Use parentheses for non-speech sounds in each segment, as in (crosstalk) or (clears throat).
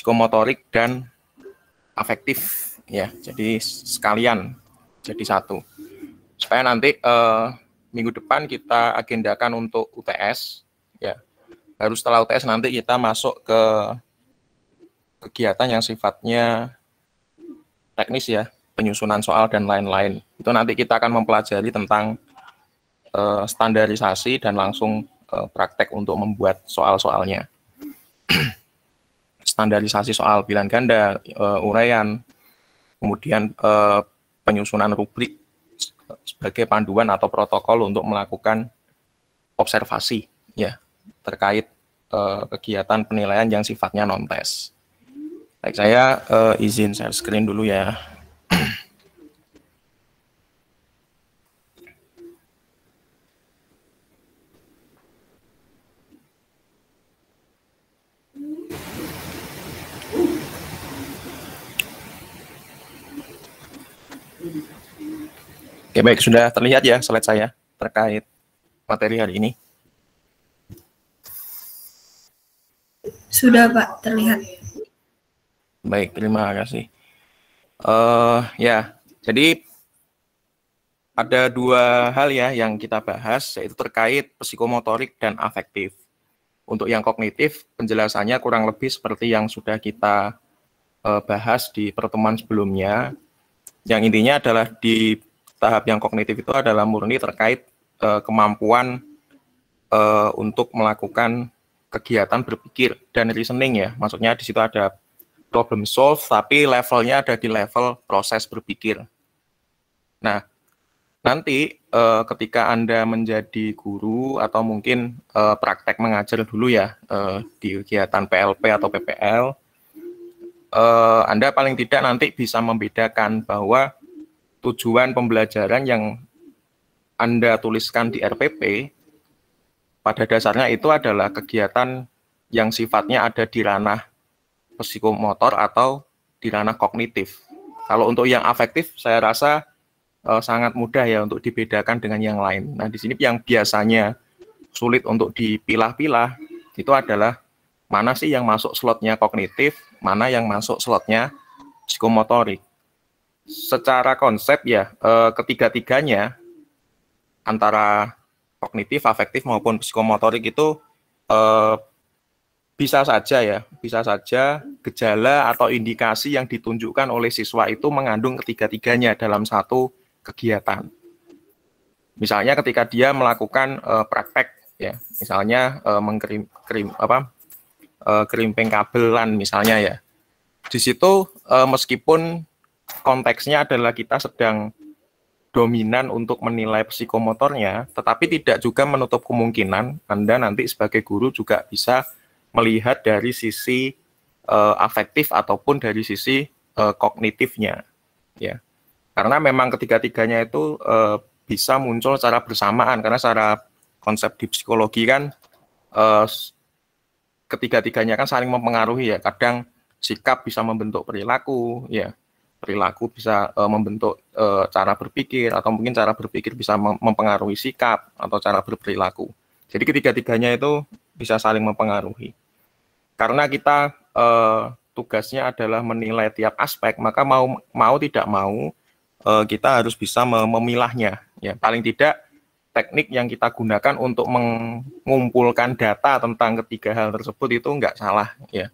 psikomotorik dan afektif ya. Jadi sekalian jadi satu. Supaya nanti uh, minggu depan kita agendakan untuk UTS ya. Baru setelah UTS nanti kita masuk ke kegiatan yang sifatnya teknis ya, penyusunan soal dan lain-lain. Itu nanti kita akan mempelajari tentang uh, standarisasi dan langsung uh, praktek untuk membuat soal-soalnya. (clears throat) standarisasi soal pilihan ganda, uh, uraian, kemudian uh, penyusunan rubrik sebagai panduan atau protokol untuk melakukan observasi ya terkait uh, kegiatan penilaian yang sifatnya non-tes. Baik, saya uh, izin share screen dulu ya. Oke baik, sudah terlihat ya slide saya terkait materi hari ini? Sudah Pak, terlihat. Baik, terima kasih. Uh, ya, jadi ada dua hal ya yang kita bahas, yaitu terkait psikomotorik dan afektif. Untuk yang kognitif, penjelasannya kurang lebih seperti yang sudah kita uh, bahas di pertemuan sebelumnya. Yang intinya adalah di tahap yang kognitif itu adalah murni terkait uh, kemampuan uh, untuk melakukan kegiatan berpikir dan reasoning ya. Maksudnya di situ ada problem solve tapi levelnya ada di level proses berpikir. Nah, nanti uh, ketika Anda menjadi guru atau mungkin uh, praktek mengajar dulu ya uh, di kegiatan PLP atau PPL, uh, Anda paling tidak nanti bisa membedakan bahwa tujuan pembelajaran yang Anda tuliskan di RPP, pada dasarnya itu adalah kegiatan yang sifatnya ada di ranah psikomotor atau di ranah kognitif. Kalau untuk yang afektif, saya rasa e, sangat mudah ya untuk dibedakan dengan yang lain. Nah, di sini yang biasanya sulit untuk dipilah-pilah itu adalah mana sih yang masuk slotnya kognitif, mana yang masuk slotnya psikomotorik secara konsep ya eh, ketiga-tiganya antara kognitif, afektif maupun psikomotorik itu eh, bisa saja ya, bisa saja gejala atau indikasi yang ditunjukkan oleh siswa itu mengandung ketiga-tiganya dalam satu kegiatan. Misalnya ketika dia melakukan eh, praktek ya, misalnya eh, mengkrim krim, apa eh, kerimping kabelan misalnya ya. Di situ eh, meskipun konteksnya adalah kita sedang dominan untuk menilai psikomotornya, tetapi tidak juga menutup kemungkinan Anda nanti sebagai guru juga bisa melihat dari sisi uh, afektif ataupun dari sisi uh, kognitifnya, ya. Karena memang ketiga-tiganya itu uh, bisa muncul secara bersamaan karena secara konsep di psikologi kan uh, ketiga-tiganya kan saling mempengaruhi ya. Kadang sikap bisa membentuk perilaku, ya perilaku bisa uh, membentuk uh, cara berpikir atau mungkin cara berpikir bisa mempengaruhi sikap atau cara berperilaku. Jadi ketiga-tiganya itu bisa saling mempengaruhi. Karena kita uh, tugasnya adalah menilai tiap aspek, maka mau mau tidak mau uh, kita harus bisa memilahnya. Ya, paling tidak teknik yang kita gunakan untuk mengumpulkan data tentang ketiga hal tersebut itu enggak salah ya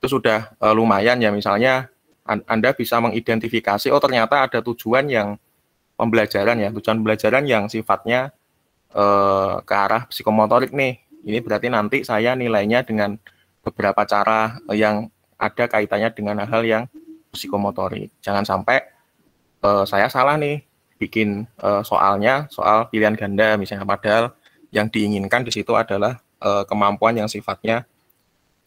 itu sudah uh, lumayan ya misalnya anda bisa mengidentifikasi oh ternyata ada tujuan yang pembelajaran ya, tujuan pembelajaran yang sifatnya eh, ke arah psikomotorik nih. Ini berarti nanti saya nilainya dengan beberapa cara yang ada kaitannya dengan hal yang psikomotorik. Jangan sampai eh, saya salah nih bikin eh, soalnya soal pilihan ganda misalnya padahal yang diinginkan di situ adalah eh, kemampuan yang sifatnya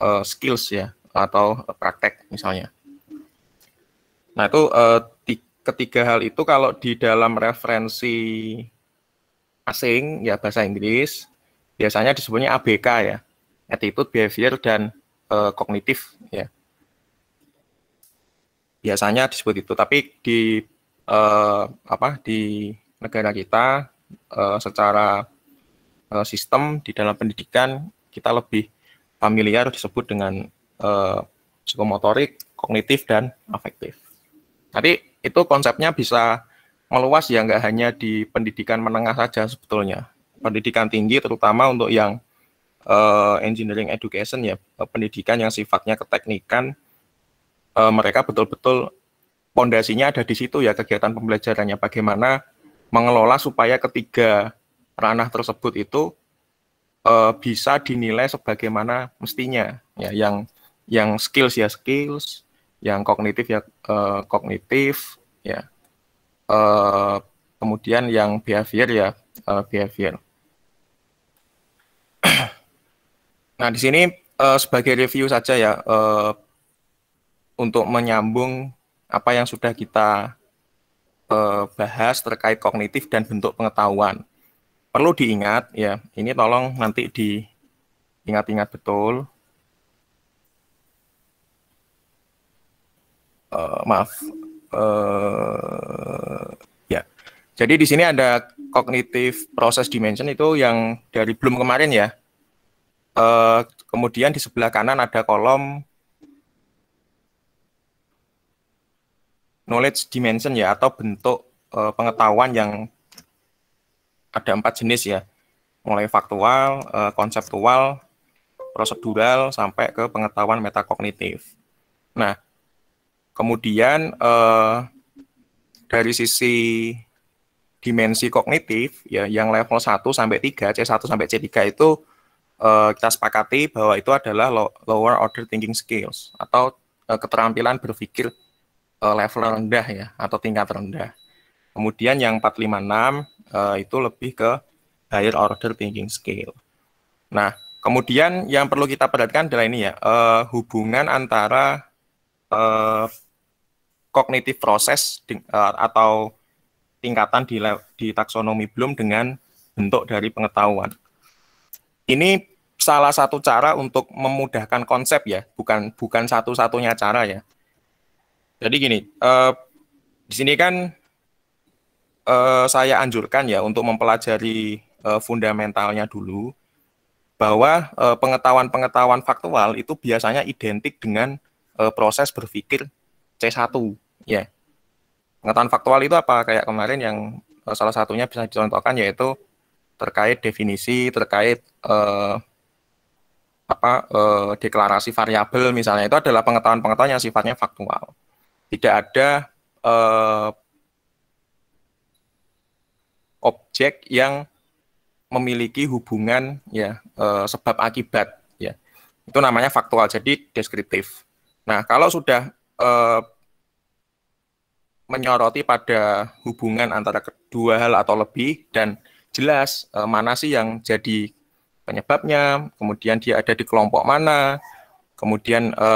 eh, skills ya atau praktek misalnya. Nah itu di, eh, ketiga hal itu kalau di dalam referensi asing ya bahasa Inggris biasanya disebutnya ABK ya attitude behavior dan eh, kognitif ya biasanya disebut itu tapi di uh, apa di negara kita uh, secara uh, sistem di dalam pendidikan kita lebih familiar disebut dengan uh, psikomotorik kognitif dan afektif tadi itu konsepnya bisa meluas ya, nggak hanya di pendidikan menengah saja sebetulnya. Pendidikan tinggi terutama untuk yang uh, engineering education ya, pendidikan yang sifatnya keteknikan, uh, mereka betul-betul pondasinya ada di situ ya kegiatan pembelajarannya. Bagaimana mengelola supaya ketiga ranah tersebut itu uh, bisa dinilai sebagaimana mestinya ya yang yang skills ya skills yang kognitif ya uh, kognitif ya uh, kemudian yang behavior ya uh, behavior (clears throat) nah di sini uh, sebagai review saja ya uh, untuk menyambung apa yang sudah kita uh, bahas terkait kognitif dan bentuk pengetahuan perlu diingat ya ini tolong nanti diingat-ingat betul uh, maaf. Uh, ya. Jadi di sini ada kognitif proses dimension itu yang dari belum kemarin ya. Uh, kemudian di sebelah kanan ada kolom knowledge dimension ya atau bentuk uh, pengetahuan yang ada empat jenis ya. Mulai faktual, uh, konseptual, prosedural sampai ke pengetahuan metakognitif. Nah, Kemudian eh, dari sisi dimensi kognitif ya yang level 1 sampai 3, C1 sampai C3 itu eh, kita sepakati bahwa itu adalah lower order thinking skills atau eh, keterampilan berpikir eh, level rendah ya atau tingkat rendah. Kemudian yang 456 eh, itu lebih ke higher order thinking skill. Nah, kemudian yang perlu kita perhatikan adalah ini ya, eh, hubungan antara eh, kognitif proses eh, atau tingkatan di, di taksonomi belum dengan bentuk dari pengetahuan. Ini salah satu cara untuk memudahkan konsep ya, bukan bukan satu-satunya cara ya. Jadi gini, uh, di sini kan uh, saya anjurkan ya untuk mempelajari uh, fundamentalnya dulu bahwa pengetahuan-pengetahuan faktual itu biasanya identik dengan proses berpikir C1 Ya. Pengetahuan faktual itu apa? Kayak kemarin yang eh, salah satunya bisa dicontohkan yaitu terkait definisi, terkait eh, apa eh, deklarasi variabel misalnya itu adalah pengetahuan-pengetahuan yang sifatnya faktual. Tidak ada eh, objek yang memiliki hubungan ya eh, sebab akibat ya. Itu namanya faktual jadi deskriptif. Nah, kalau sudah eh, menyoroti pada hubungan antara kedua hal atau lebih dan jelas e, mana sih yang jadi penyebabnya, kemudian dia ada di kelompok mana, kemudian e,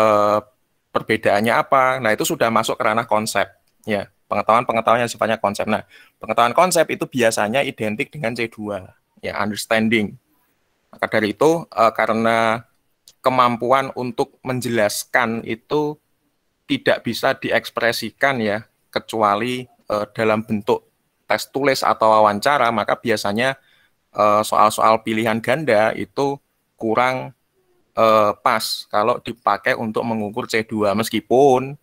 perbedaannya apa. Nah, itu sudah masuk ke ranah konsep, ya. Pengetahuan-pengetahuan yang sifatnya konsep. Nah, pengetahuan konsep itu biasanya identik dengan C2, ya, understanding. Maka dari itu e, karena kemampuan untuk menjelaskan itu tidak bisa diekspresikan ya kecuali uh, dalam bentuk tes tulis atau wawancara, maka biasanya eh, soal-soal uh, pilihan ganda itu kurang uh, pas kalau dipakai untuk mengukur C2 meskipun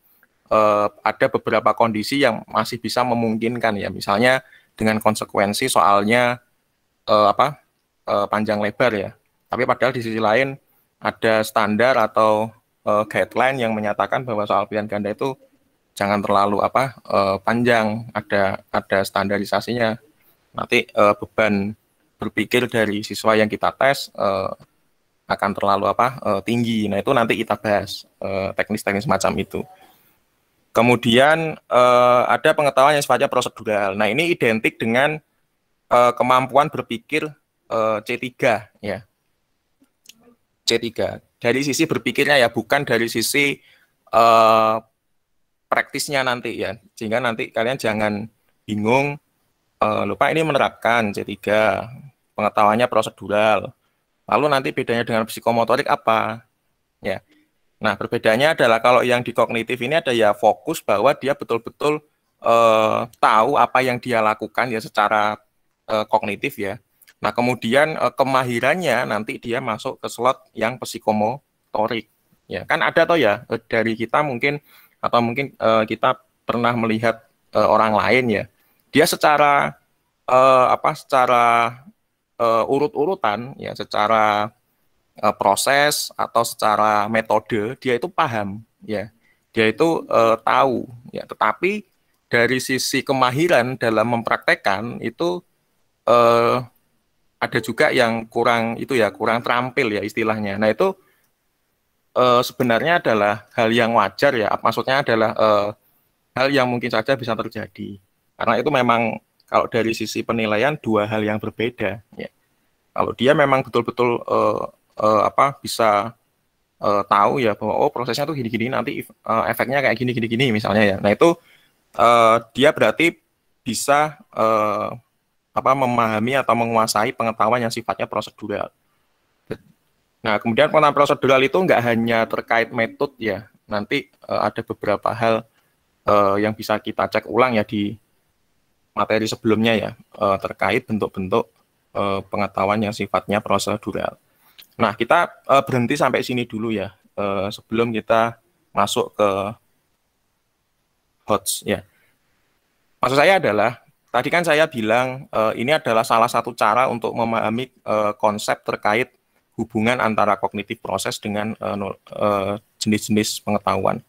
uh, ada beberapa kondisi yang masih bisa memungkinkan ya misalnya dengan konsekuensi soalnya uh, apa uh, panjang lebar ya tapi padahal di sisi lain ada standar atau uh, guideline yang menyatakan bahwa soal pilihan ganda itu jangan terlalu apa uh, panjang ada ada standarisasinya nanti uh, beban berpikir dari siswa yang kita tes uh, akan terlalu apa uh, tinggi nah itu nanti kita bahas teknis-teknis uh, macam itu kemudian uh, ada pengetahuan yang sifatnya prosedural nah ini identik dengan uh, kemampuan berpikir uh, C3 ya C3 dari sisi berpikirnya ya bukan dari sisi uh, praktisnya nanti ya. Sehingga nanti kalian jangan bingung uh, eh, lupa ini menerapkan C3 pengetahuannya prosedural. Lalu nanti bedanya dengan psikomotorik apa? Ya. Nah, perbedaannya adalah kalau yang di kognitif ini ada ya fokus bahwa dia betul-betul uh, tahu apa yang dia lakukan ya secara uh, kognitif ya. Nah, kemudian uh, kemahirannya nanti dia masuk ke slot yang psikomotorik. Ya, kan ada toh ya dari kita mungkin atau mungkin uh, kita pernah melihat uh, orang lain ya dia secara uh, apa secara uh, urut-urutan ya secara uh, proses atau secara metode dia itu paham ya dia itu uh, tahu ya tetapi dari sisi kemahiran dalam mempraktekkan itu uh, ada juga yang kurang itu ya kurang terampil ya istilahnya nah itu uh, sebenarnya adalah hal yang wajar ya. Maksudnya adalah uh, hal yang mungkin saja bisa terjadi. Karena itu memang kalau dari sisi penilaian dua hal yang berbeda. Ya. Kalau dia memang betul-betul uh, uh, apa bisa uh, tahu ya bahwa oh prosesnya tuh gini-gini nanti uh, efeknya kayak gini gini misalnya ya. Nah itu uh, dia berarti bisa uh, apa memahami atau menguasai pengetahuan yang sifatnya prosedural. Nah, kemudian penampilan prosedural itu enggak hanya terkait metode ya, nanti uh, ada beberapa hal uh, yang bisa kita cek ulang ya di materi sebelumnya ya, uh, terkait bentuk-bentuk uh, pengetahuan yang sifatnya prosedural. Nah, kita uh, berhenti sampai sini dulu ya, uh, sebelum kita masuk ke HOTS ya. Maksud saya adalah, tadi kan saya bilang uh, ini adalah salah satu cara untuk memahami uh, konsep terkait hubungan antara kognitif proses dengan eh, eh, jenis-jenis pengetahuan.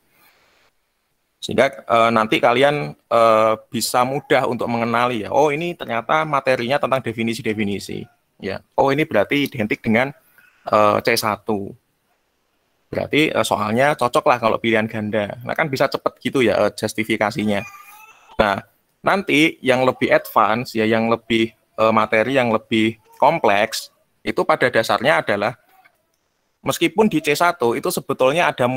Sehingga eh, nanti kalian bisa mudah untuk mengenali ya, oh ini ternyata materinya tentang definisi-definisi. Ya, oh ini berarti identik dengan C1. Berarti soalnya cocoklah kalau pilihan ganda. Nah kan bisa cepat gitu ya justifikasinya. Nah, nanti yang lebih advance ya yang lebih materi yang lebih kompleks itu pada dasarnya adalah meskipun di C1 itu sebetulnya ada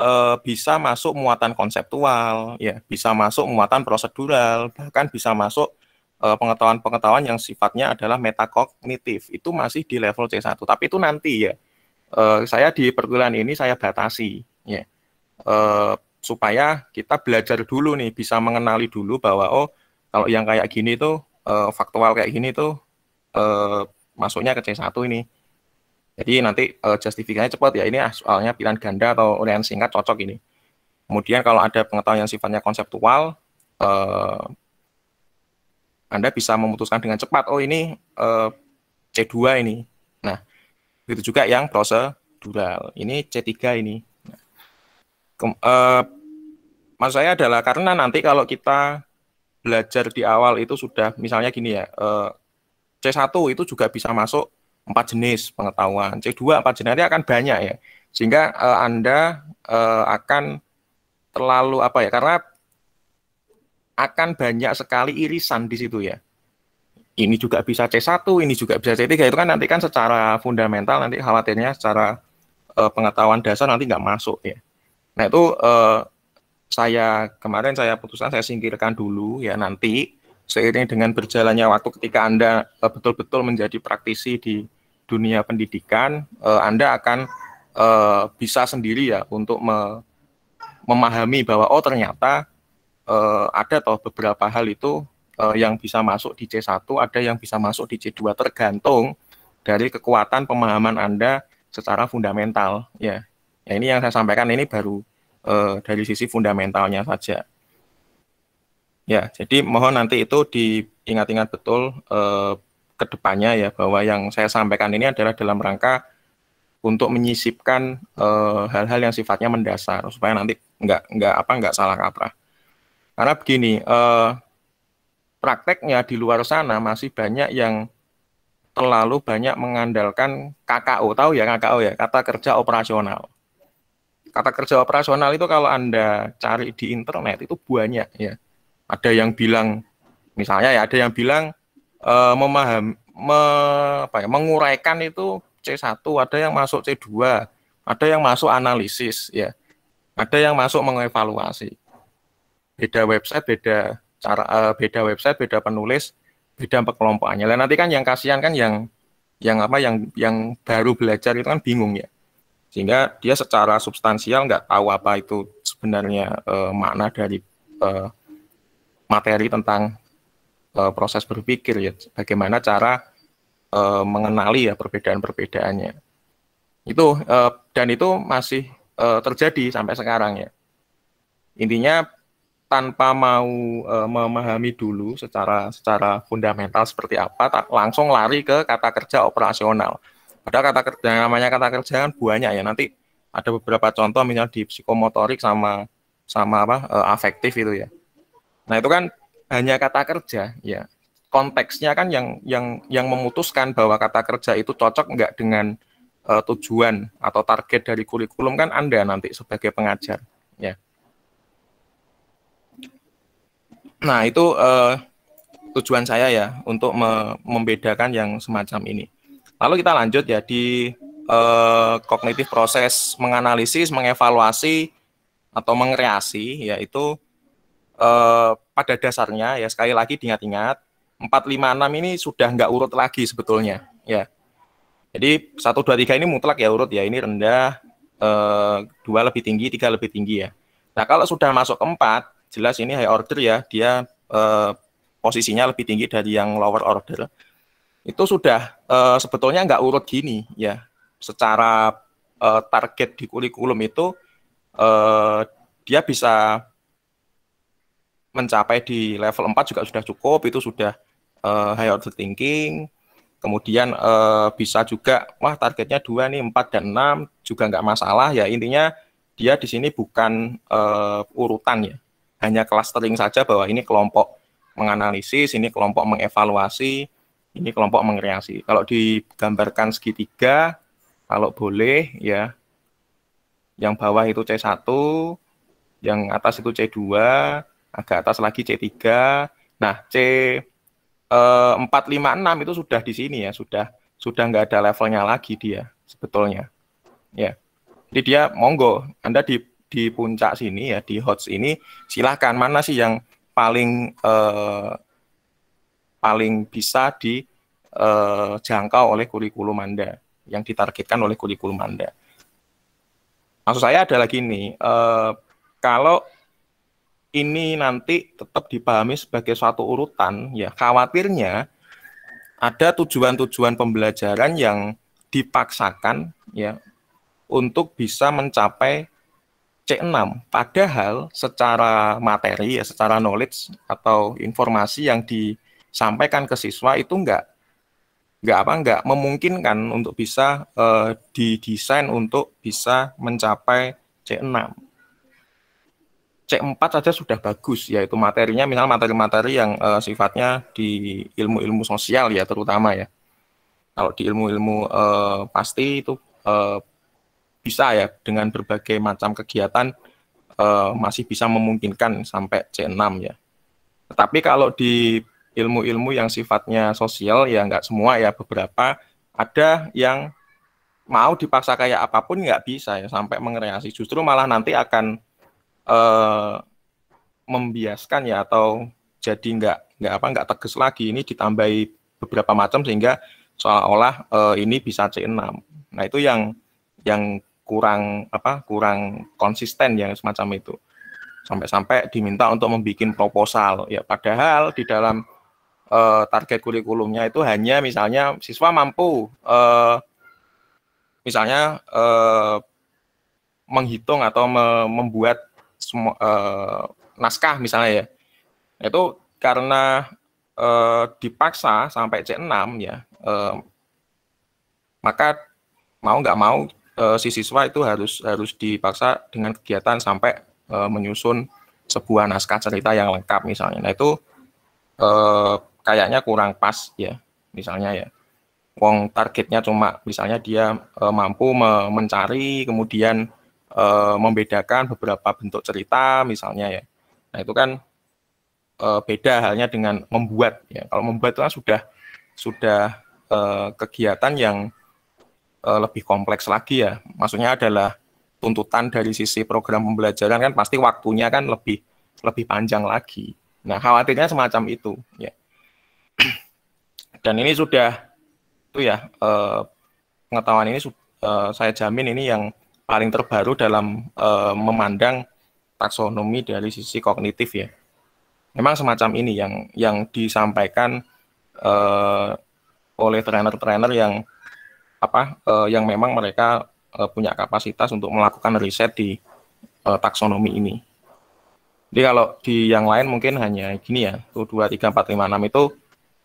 e, bisa masuk muatan konseptual, ya, bisa masuk muatan prosedural, bahkan bisa masuk eh, pengetahuan-pengetahuan yang sifatnya adalah metakognitif. Itu masih di level C1, tapi itu nanti ya. E, saya di perkuliahan ini saya batasi ya. E, supaya kita belajar dulu nih, bisa mengenali dulu bahwa oh kalau yang kayak gini tuh e, faktual kayak gini tuh masuknya ke C1 ini. Jadi nanti uh, justifikasinya cepat ya, ini ah, soalnya pilihan ganda atau urian singkat cocok ini. Kemudian kalau ada pengetahuan yang sifatnya konseptual, uh, Anda bisa memutuskan dengan cepat, oh ini uh, eh, C2 ini. Nah, begitu juga yang prosedural. Ini C3 ini. Nah, kem, uh, maksud saya adalah karena nanti kalau kita belajar di awal itu sudah misalnya gini ya, uh, C1 itu juga bisa masuk empat jenis pengetahuan. C2 empat jenis nanti akan banyak ya. Sehingga uh, Anda uh, akan terlalu apa ya? Karena akan banyak sekali irisan di situ ya. Ini juga bisa C1, ini juga bisa C3. Itu kan nanti kan secara fundamental nanti khawatirnya secara uh, pengetahuan dasar nanti nggak masuk ya. Nah, itu uh, saya kemarin saya putusan saya singkirkan dulu ya nanti seiring dengan berjalannya waktu ketika Anda eh, betul-betul menjadi praktisi di dunia pendidikan, eh, Anda akan eh, bisa sendiri ya untuk memahami bahwa oh ternyata ada toh beberapa hal itu yang bisa masuk di C1, ada yang bisa masuk di C2 tergantung dari kekuatan pemahaman Anda secara fundamental ya. Ya ini yang saya sampaikan ini baru dari sisi fundamentalnya saja. Ya, jadi mohon nanti itu diingat-ingat betul eh, ke depannya ya bahwa yang saya sampaikan ini adalah dalam rangka untuk menyisipkan eh, hal-hal eh, yang sifatnya mendasar supaya nanti nggak nggak apa nggak salah kaprah. Karena begini, eh, prakteknya di luar sana masih banyak yang terlalu banyak mengandalkan KKO. Tahu ya KKO ya, kata kerja operasional kata kerja operasional itu kalau Anda cari di internet itu banyak ya ada yang bilang misalnya ya ada yang bilang uh, memaham me, apa ya, menguraikan itu C1, ada yang masuk C2, ada yang masuk analisis ya. Ada yang masuk mengevaluasi. Beda website, beda cara uh, beda website, beda penulis, beda kelompokannya. Dan nanti kan yang kasihan kan yang yang apa yang yang baru belajar itu kan bingung ya. Sehingga dia secara substansial nggak tahu apa itu sebenarnya uh, makna dari uh, materi tentang uh, proses berpikir ya, bagaimana cara uh, mengenali ya perbedaan-perbedaannya. Itu uh, dan itu masih uh, terjadi sampai sekarang ya. Intinya tanpa mau uh, memahami dulu secara secara fundamental seperti apa, tak, langsung lari ke kata kerja operasional. pada kata kerja namanya kata kerja kan banyak ya. Nanti ada beberapa contoh misalnya di psikomotorik sama sama apa uh, afektif itu ya Nah, itu kan hanya kata kerja ya. Konteksnya kan yang yang yang memutuskan bahwa kata kerja itu cocok nggak dengan uh, tujuan atau target dari kurikulum kan Anda nanti sebagai pengajar ya. Nah, itu uh, tujuan saya ya untuk me membedakan yang semacam ini. Lalu kita lanjut ya di kognitif eh, kognitif proses menganalisis, mengevaluasi atau mengkreasi yaitu uh, pada dasarnya ya sekali lagi diingat-ingat 456 ini sudah nggak urut lagi sebetulnya ya. Jadi 1 2 3 ini mutlak ya urut ya. Ini rendah eh, dua lebih tinggi, tiga lebih tinggi ya. Nah, kalau sudah masuk ke jelas ini high order ya. Dia eh, posisinya lebih tinggi dari yang lower order. Itu sudah eh, sebetulnya nggak urut gini ya. Secara eh, target di kurikulum itu eh, dia bisa mencapai di level 4 juga sudah cukup, itu sudah uh, high order thinking. Kemudian uh, bisa juga, wah targetnya dua nih, 4 dan 6 juga nggak masalah. Ya intinya dia di sini bukan uh, urutan ya, hanya clustering saja bahwa ini kelompok menganalisis, ini kelompok mengevaluasi, ini kelompok mengkreasi. Kalau digambarkan segitiga, kalau boleh ya, yang bawah itu C1, yang atas itu C2, agak atas lagi C3. Nah, C 456 eh, itu sudah di sini ya, sudah sudah nggak ada levelnya lagi dia sebetulnya. Ya. Jadi dia monggo Anda di di puncak sini ya, di hots ini silahkan mana sih yang paling eh, paling bisa dijangkau eh, oleh kurikulum Anda yang ditargetkan oleh kurikulum Anda. Maksud saya ada lagi nih, eh, kalau ini nanti tetap dipahami sebagai suatu urutan, ya khawatirnya ada tujuan-tujuan pembelajaran yang dipaksakan ya untuk bisa mencapai C6. Padahal secara materi ya secara knowledge atau informasi yang disampaikan ke siswa itu enggak enggak apa enggak memungkinkan untuk bisa uh, didesain untuk bisa mencapai C6 C4 saja sudah bagus yaitu materinya misal materi-materi yang uh, sifatnya di ilmu-ilmu sosial ya terutama ya. Kalau di ilmu-ilmu uh, pasti itu uh, bisa ya dengan berbagai macam kegiatan uh, masih bisa memungkinkan sampai C6 ya. Tetapi kalau di ilmu-ilmu yang sifatnya sosial ya enggak semua ya beberapa ada yang mau dipaksa kayak apapun nggak bisa ya sampai mengkreasi justru malah nanti akan uh, membiaskan ya atau jadi nggak nggak apa nggak tegas lagi ini ditambahi beberapa macam sehingga seolah-olah uh, ini bisa C6. Nah itu yang yang kurang apa kurang konsisten yang semacam itu sampai-sampai diminta untuk membuat proposal ya padahal di dalam uh, target kurikulumnya itu hanya misalnya siswa mampu uh, misalnya uh, menghitung atau membuat semua uh, naskah misalnya ya. Itu karena uh, dipaksa sampai C6 ya, uh, maka mau nggak mau uh, si siswa itu harus harus dipaksa dengan kegiatan sampai uh, menyusun sebuah naskah cerita yang lengkap misalnya. Nah itu uh, kayaknya kurang pas ya misalnya ya. Wong targetnya cuma misalnya dia uh, mampu me mencari kemudian e, membedakan beberapa bentuk cerita misalnya ya. Nah itu kan e, beda halnya dengan membuat. Ya. Kalau membuat itu kan sudah sudah e, kegiatan yang e, lebih kompleks lagi ya. Maksudnya adalah tuntutan dari sisi program pembelajaran kan pasti waktunya kan lebih lebih panjang lagi. Nah khawatirnya semacam itu ya. Dan ini sudah itu ya e, pengetahuan ini saya jamin ini yang paling terbaru dalam uh, memandang taksonomi dari sisi kognitif ya. Memang semacam ini yang yang disampaikan uh, oleh trainer-trainer yang apa uh, yang memang mereka uh, punya kapasitas untuk melakukan riset di uh, taksonomi ini. Jadi kalau di yang lain mungkin hanya gini ya, tuh dua tiga empat lima enam itu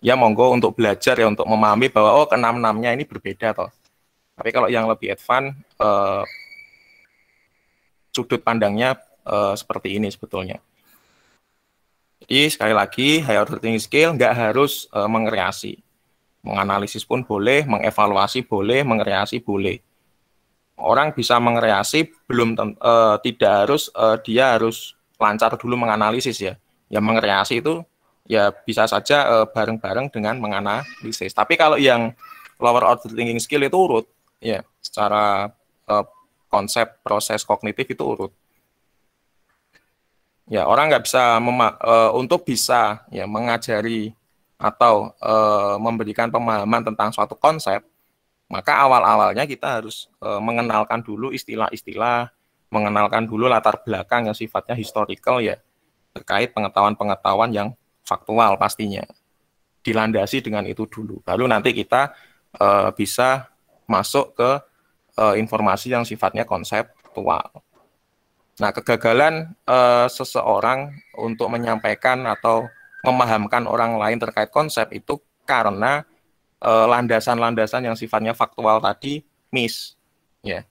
ya monggo untuk belajar ya untuk memahami bahwa oh ke keenam enamnya ini berbeda toh. Tapi kalau yang lebih advance eh, sudut pandangnya uh, seperti ini sebetulnya. Jadi sekali lagi high order thinking skill nggak harus uh, mengkreasi, menganalisis pun boleh, mengevaluasi boleh, mengkreasi boleh. Orang bisa mengkreasi belum uh, tidak harus uh, dia harus lancar dulu menganalisis ya. Ya mengkreasi itu ya bisa saja bareng-bareng uh, dengan menganalisis. Tapi kalau yang lower order thinking skill itu urut ya secara uh, konsep, proses kognitif itu urut. Ya, orang nggak bisa mema uh, untuk bisa ya mengajari atau uh, memberikan pemahaman tentang suatu konsep, maka awal-awalnya kita harus uh, mengenalkan dulu istilah-istilah, mengenalkan dulu latar belakang yang sifatnya historical ya terkait pengetahuan-pengetahuan yang faktual pastinya. Dilandasi dengan itu dulu. lalu nanti kita uh, bisa masuk ke uh, informasi yang sifatnya konseptual. Nah, kegagalan uh, seseorang untuk menyampaikan atau memahamkan orang lain terkait konsep itu karena eh, landasan-landasan uh, yang sifatnya faktual tadi miss, ya, yeah.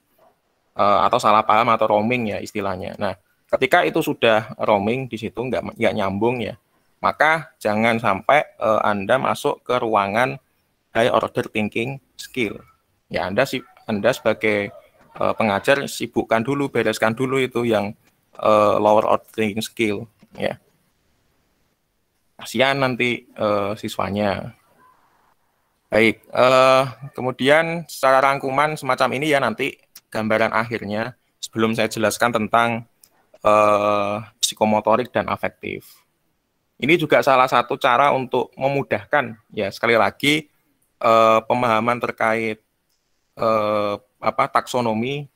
atau salah paham atau roaming ya istilahnya. Nah, ketika itu sudah roaming di situ nggak nggak nyambung ya, maka jangan sampai anda masuk ke ruangan high order thinking skill. Ya Anda si anda sebagai uh, pengajar sibukkan dulu, bereskan dulu itu yang uh, lower ordering skill, ya. Kasihan nanti uh, siswanya. Baik, uh, kemudian secara rangkuman semacam ini ya nanti gambaran akhirnya sebelum saya jelaskan tentang uh, psikomotorik dan afektif. Ini juga salah satu cara untuk memudahkan ya sekali lagi uh, pemahaman terkait eh, apa taksonomi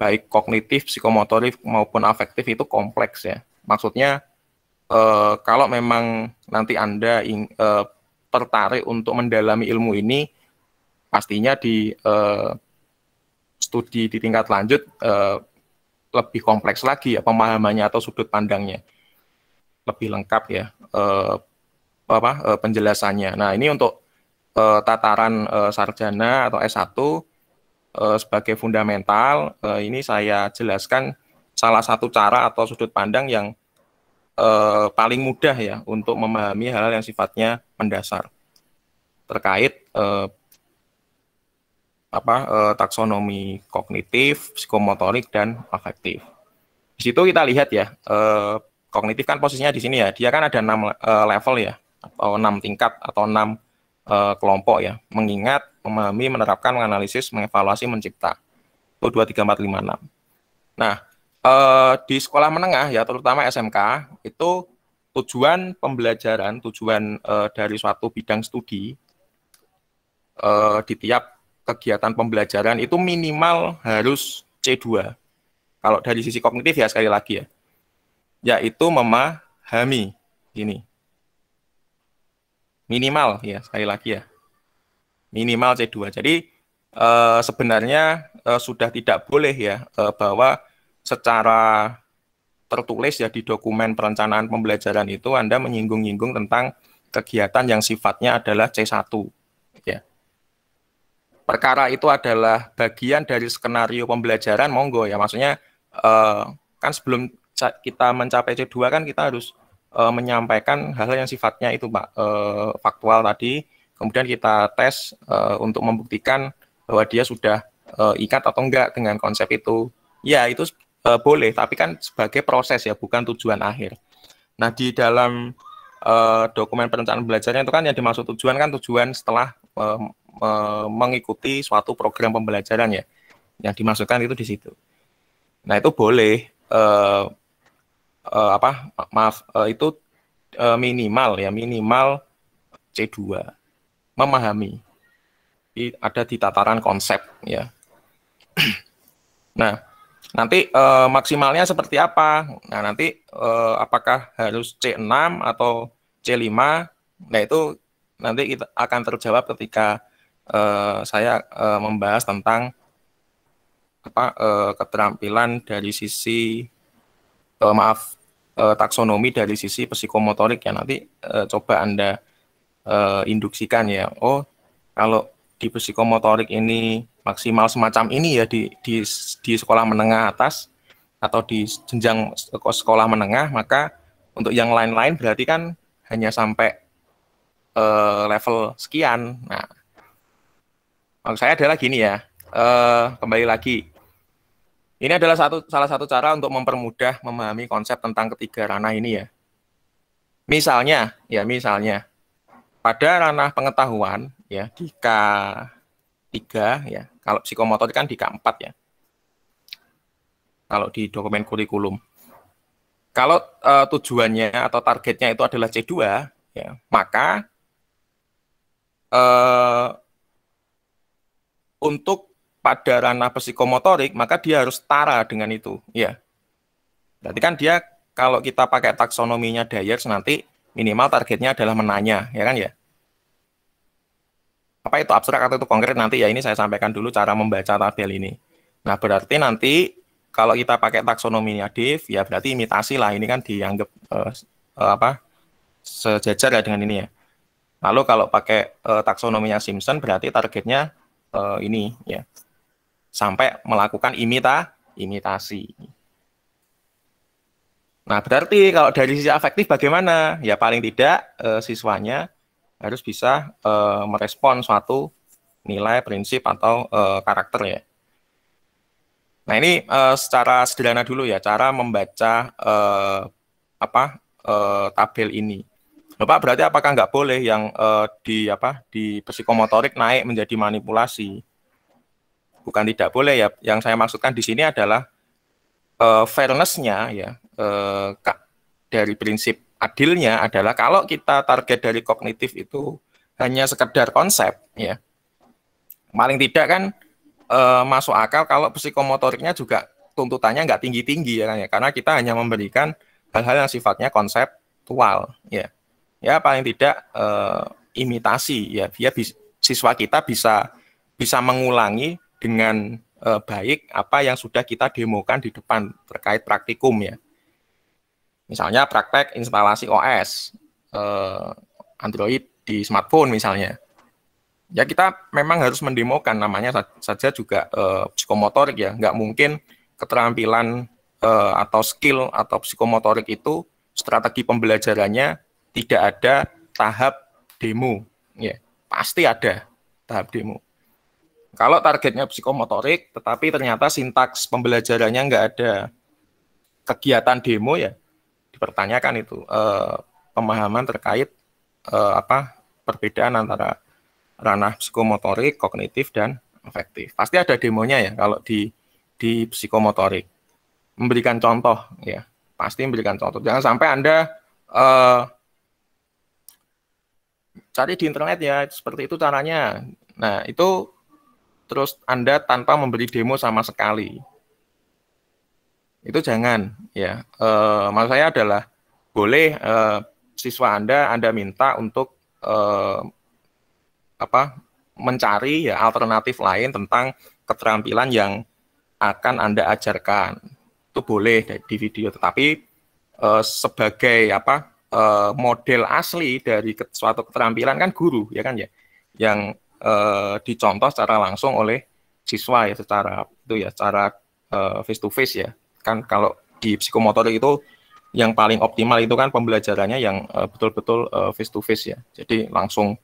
baik kognitif, psikomotorik maupun afektif itu kompleks ya. Maksudnya eh, kalau memang nanti Anda ing, eh, tertarik untuk mendalami ilmu ini pastinya di eh, studi di tingkat lanjut eh, lebih kompleks lagi ya pemahamannya atau sudut pandangnya lebih lengkap ya eh, apa eh, penjelasannya. Nah ini untuk uh, tataran uh, sarjana atau S1 uh, eh, sebagai fundamental. Uh, ini saya jelaskan salah satu cara atau sudut pandang yang uh, paling mudah ya untuk memahami hal-hal yang sifatnya mendasar terkait uh, apa taksonomi kognitif, psikomotorik dan afektif. Di situ kita lihat ya eh, kognitif kan posisinya di sini ya. Dia kan ada enam eh, level ya atau enam tingkat atau enam uh, kelompok ya, mengingat, memahami, menerapkan, menganalisis, mengevaluasi, mencipta. Itu dua tiga empat lima enam Nah, uh, di sekolah menengah ya, terutama SMK, itu tujuan pembelajaran, tujuan uh, dari suatu bidang studi uh, di tiap kegiatan pembelajaran itu minimal harus C2. Kalau dari sisi kognitif ya sekali lagi ya, yaitu memahami. ini Minimal ya, sekali lagi ya. Minimal C2. Jadi e, sebenarnya e, sudah tidak boleh ya e, bahwa secara tertulis ya di dokumen perencanaan pembelajaran itu Anda menyinggung-nyinggung tentang kegiatan yang sifatnya adalah C1 ya. Perkara itu adalah bagian dari skenario pembelajaran monggo ya maksudnya e, kan sebelum kita mencapai C2 kan kita harus uh, menyampaikan hal-hal yang sifatnya itu Pak uh, faktual tadi, kemudian kita tes uh, untuk membuktikan bahwa dia sudah uh, ikat atau enggak dengan konsep itu. Ya, itu uh, boleh, tapi kan sebagai proses ya, bukan tujuan akhir. Nah, di dalam uh, dokumen perencanaan belajarnya itu kan yang dimaksud tujuan kan tujuan setelah uh, mengikuti suatu program pembelajaran ya. Yang dimaksudkan itu di situ. Nah, itu boleh eh, uh, apa maaf uh, itu uh, minimal ya minimal C2 memahami di, ada di tataran konsep ya. (clears throat) nah, nanti uh, maksimalnya seperti apa? Nah, nanti uh, apakah harus C6 atau C5? Nah, itu nanti kita akan terjawab ketika uh, saya uh, membahas tentang apa uh, keterampilan dari sisi uh, maaf uh, taksonomi dari sisi psikomotorik ya nanti uh, coba anda uh, induksikan ya oh kalau di psikomotorik ini maksimal semacam ini ya di di di sekolah menengah atas atau di jenjang sekolah menengah maka untuk yang lain-lain berarti kan hanya sampai uh, level sekian nah maksud saya adalah gini ya uh, kembali lagi ini adalah satu salah satu cara untuk mempermudah memahami konsep tentang ketiga ranah ini ya. Misalnya, ya misalnya pada ranah pengetahuan ya di K3 ya. Kalau psikomotorik kan di K4 ya. Kalau di dokumen kurikulum. Kalau uh, tujuannya atau targetnya itu adalah C2 ya, maka uh, untuk pada ranah psikomotorik, maka dia harus setara dengan itu. Ya. Berarti kan dia kalau kita pakai taksonominya Dyer nanti minimal targetnya adalah menanya, ya kan ya? Apa itu abstrak atau itu konkret nanti ya ini saya sampaikan dulu cara membaca tabel ini. Nah, berarti nanti kalau kita pakai taksonominya div ya berarti imitasi lah ini kan dianggap uh, apa? sejajar ya dengan ini ya. Lalu kalau pakai uh, taksonominya Simpson berarti targetnya uh, ini ya sampai melakukan imita imitasi. Nah, berarti kalau dari sisi afektif bagaimana? Ya paling tidak eh, siswanya harus bisa eh, merespon suatu nilai, prinsip atau eh, karakter ya. Nah, ini eh, secara sederhana dulu ya cara membaca eh, apa eh, tabel ini. Bapak berarti apakah nggak boleh yang eh, di apa di psikomotorik naik menjadi manipulasi? bukan tidak boleh ya. Yang saya maksudkan di sini adalah uh, fairnessnya ya uh, dari prinsip adilnya adalah kalau kita target dari kognitif itu hanya sekedar konsep ya. Paling tidak kan uh, masuk akal kalau psikomotoriknya juga tuntutannya nggak tinggi-tinggi ya kan ya. Karena kita hanya memberikan hal-hal yang sifatnya konseptual ya. Ya paling tidak uh, imitasi ya. Dia siswa kita bisa bisa mengulangi dengan uh, baik apa yang sudah kita demokan di depan terkait praktikum ya. Misalnya praktek instalasi OS eh, Android di smartphone misalnya. Ya kita memang harus mendemokan namanya saja juga eh, psikomotorik ya, nggak mungkin keterampilan eh, atau skill atau psikomotorik itu strategi pembelajarannya tidak ada tahap demo ya pasti ada tahap demo kalau targetnya psikomotorik, tetapi ternyata sintaks pembelajarannya nggak ada kegiatan demo ya, dipertanyakan itu eh, pemahaman terkait eh, apa perbedaan antara ranah psikomotorik, kognitif dan efektif. Pasti ada demonya ya kalau di di psikomotorik. Memberikan contoh ya, pasti memberikan contoh. Jangan sampai Anda eh, cari di internet ya seperti itu caranya. Nah, itu terus Anda tanpa membeli demo sama sekali. Itu jangan ya. E, maksud saya adalah boleh e, siswa Anda Anda minta untuk e, apa? mencari ya alternatif lain tentang keterampilan yang akan Anda ajarkan. Itu boleh di video, tetapi e, sebagai apa? E, model asli dari suatu keterampilan kan guru ya kan ya. Yang Eh, dicontoh secara langsung oleh siswa ya secara itu ya secara uh, eh, face to face ya kan kalau di psikomotorik itu yang paling optimal itu kan pembelajarannya yang eh, betul-betul uh, face to face ya jadi langsung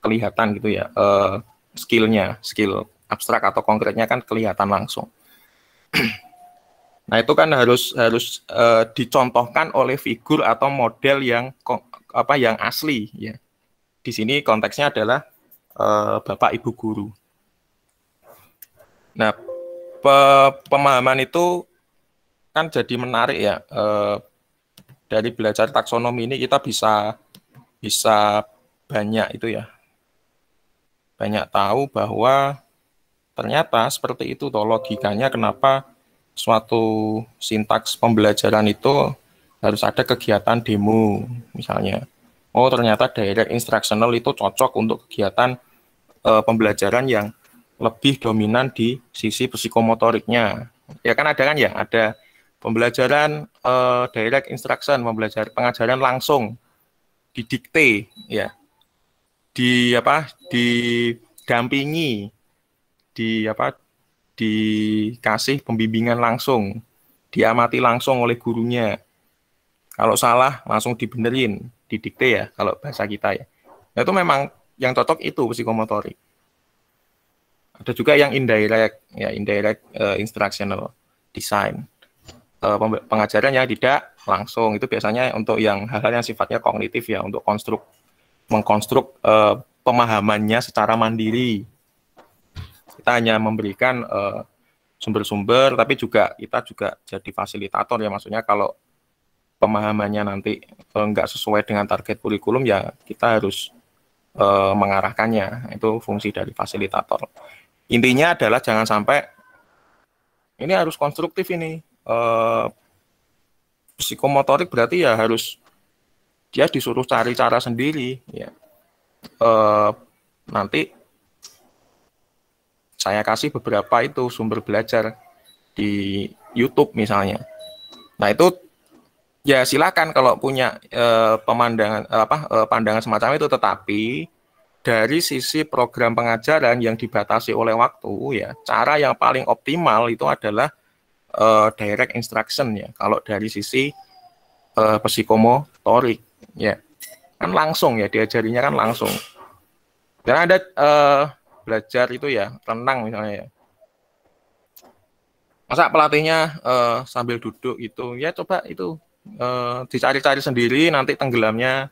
kelihatan gitu ya uh, skillnya skill abstrak atau konkretnya kan kelihatan langsung (clears throat) nah itu kan harus harus uh, dicontohkan oleh figur atau model yang apa yang asli ya di sini konteksnya adalah Eh, Bapak Ibu guru. Nah, pe pemahaman itu kan jadi menarik ya. Uh, dari belajar taksonomi ini kita bisa bisa banyak itu ya. Banyak tahu bahwa ternyata seperti itu toh logikanya kenapa suatu sintaks pembelajaran itu harus ada kegiatan demo misalnya. Oh ternyata direct instructional itu cocok untuk kegiatan uh, pembelajaran yang lebih dominan di sisi psikomotoriknya. Ya kan ada kan ya, ada pembelajaran uh, direct instruction, pembelajaran pengajaran langsung didikte ya. Di apa? didampingi di apa? dikasih pembimbingan langsung, diamati langsung oleh gurunya. Kalau salah langsung dibenerin, didikte ya kalau bahasa kita ya. Nah, itu memang yang cocok itu psikomotorik. Ada juga yang indirect, ya indirect uh, instructional design. Uh, eh, pengajaran yang tidak langsung itu biasanya untuk yang hal-hal yang sifatnya kognitif ya, untuk konstruk mengkonstruk uh, pemahamannya secara mandiri. Kita hanya memberikan sumber sumber-sumber, tapi juga kita juga jadi fasilitator ya maksudnya kalau pemahamannya nanti nggak sesuai dengan target kurikulum ya kita harus e, mengarahkannya. Itu fungsi dari fasilitator. Intinya adalah jangan sampai ini harus konstruktif ini. E, psikomotorik berarti ya harus dia disuruh cari cara sendiri. Ya. E, nanti saya kasih beberapa itu sumber belajar di YouTube misalnya. Nah itu ya silakan kalau punya eh, pemandangan eh, apa eh, pandangan semacam itu tetapi dari sisi program pengajaran yang dibatasi oleh waktu ya cara yang paling optimal itu adalah eh, direct instruction ya kalau dari sisi eh, psikomotorik ya kan langsung ya diajarinya kan langsung dan ada eh, belajar itu ya renang misalnya ya masa pelatihnya eh, sambil duduk itu, ya coba itu Eh, dicari-cari sendiri nanti tenggelamnya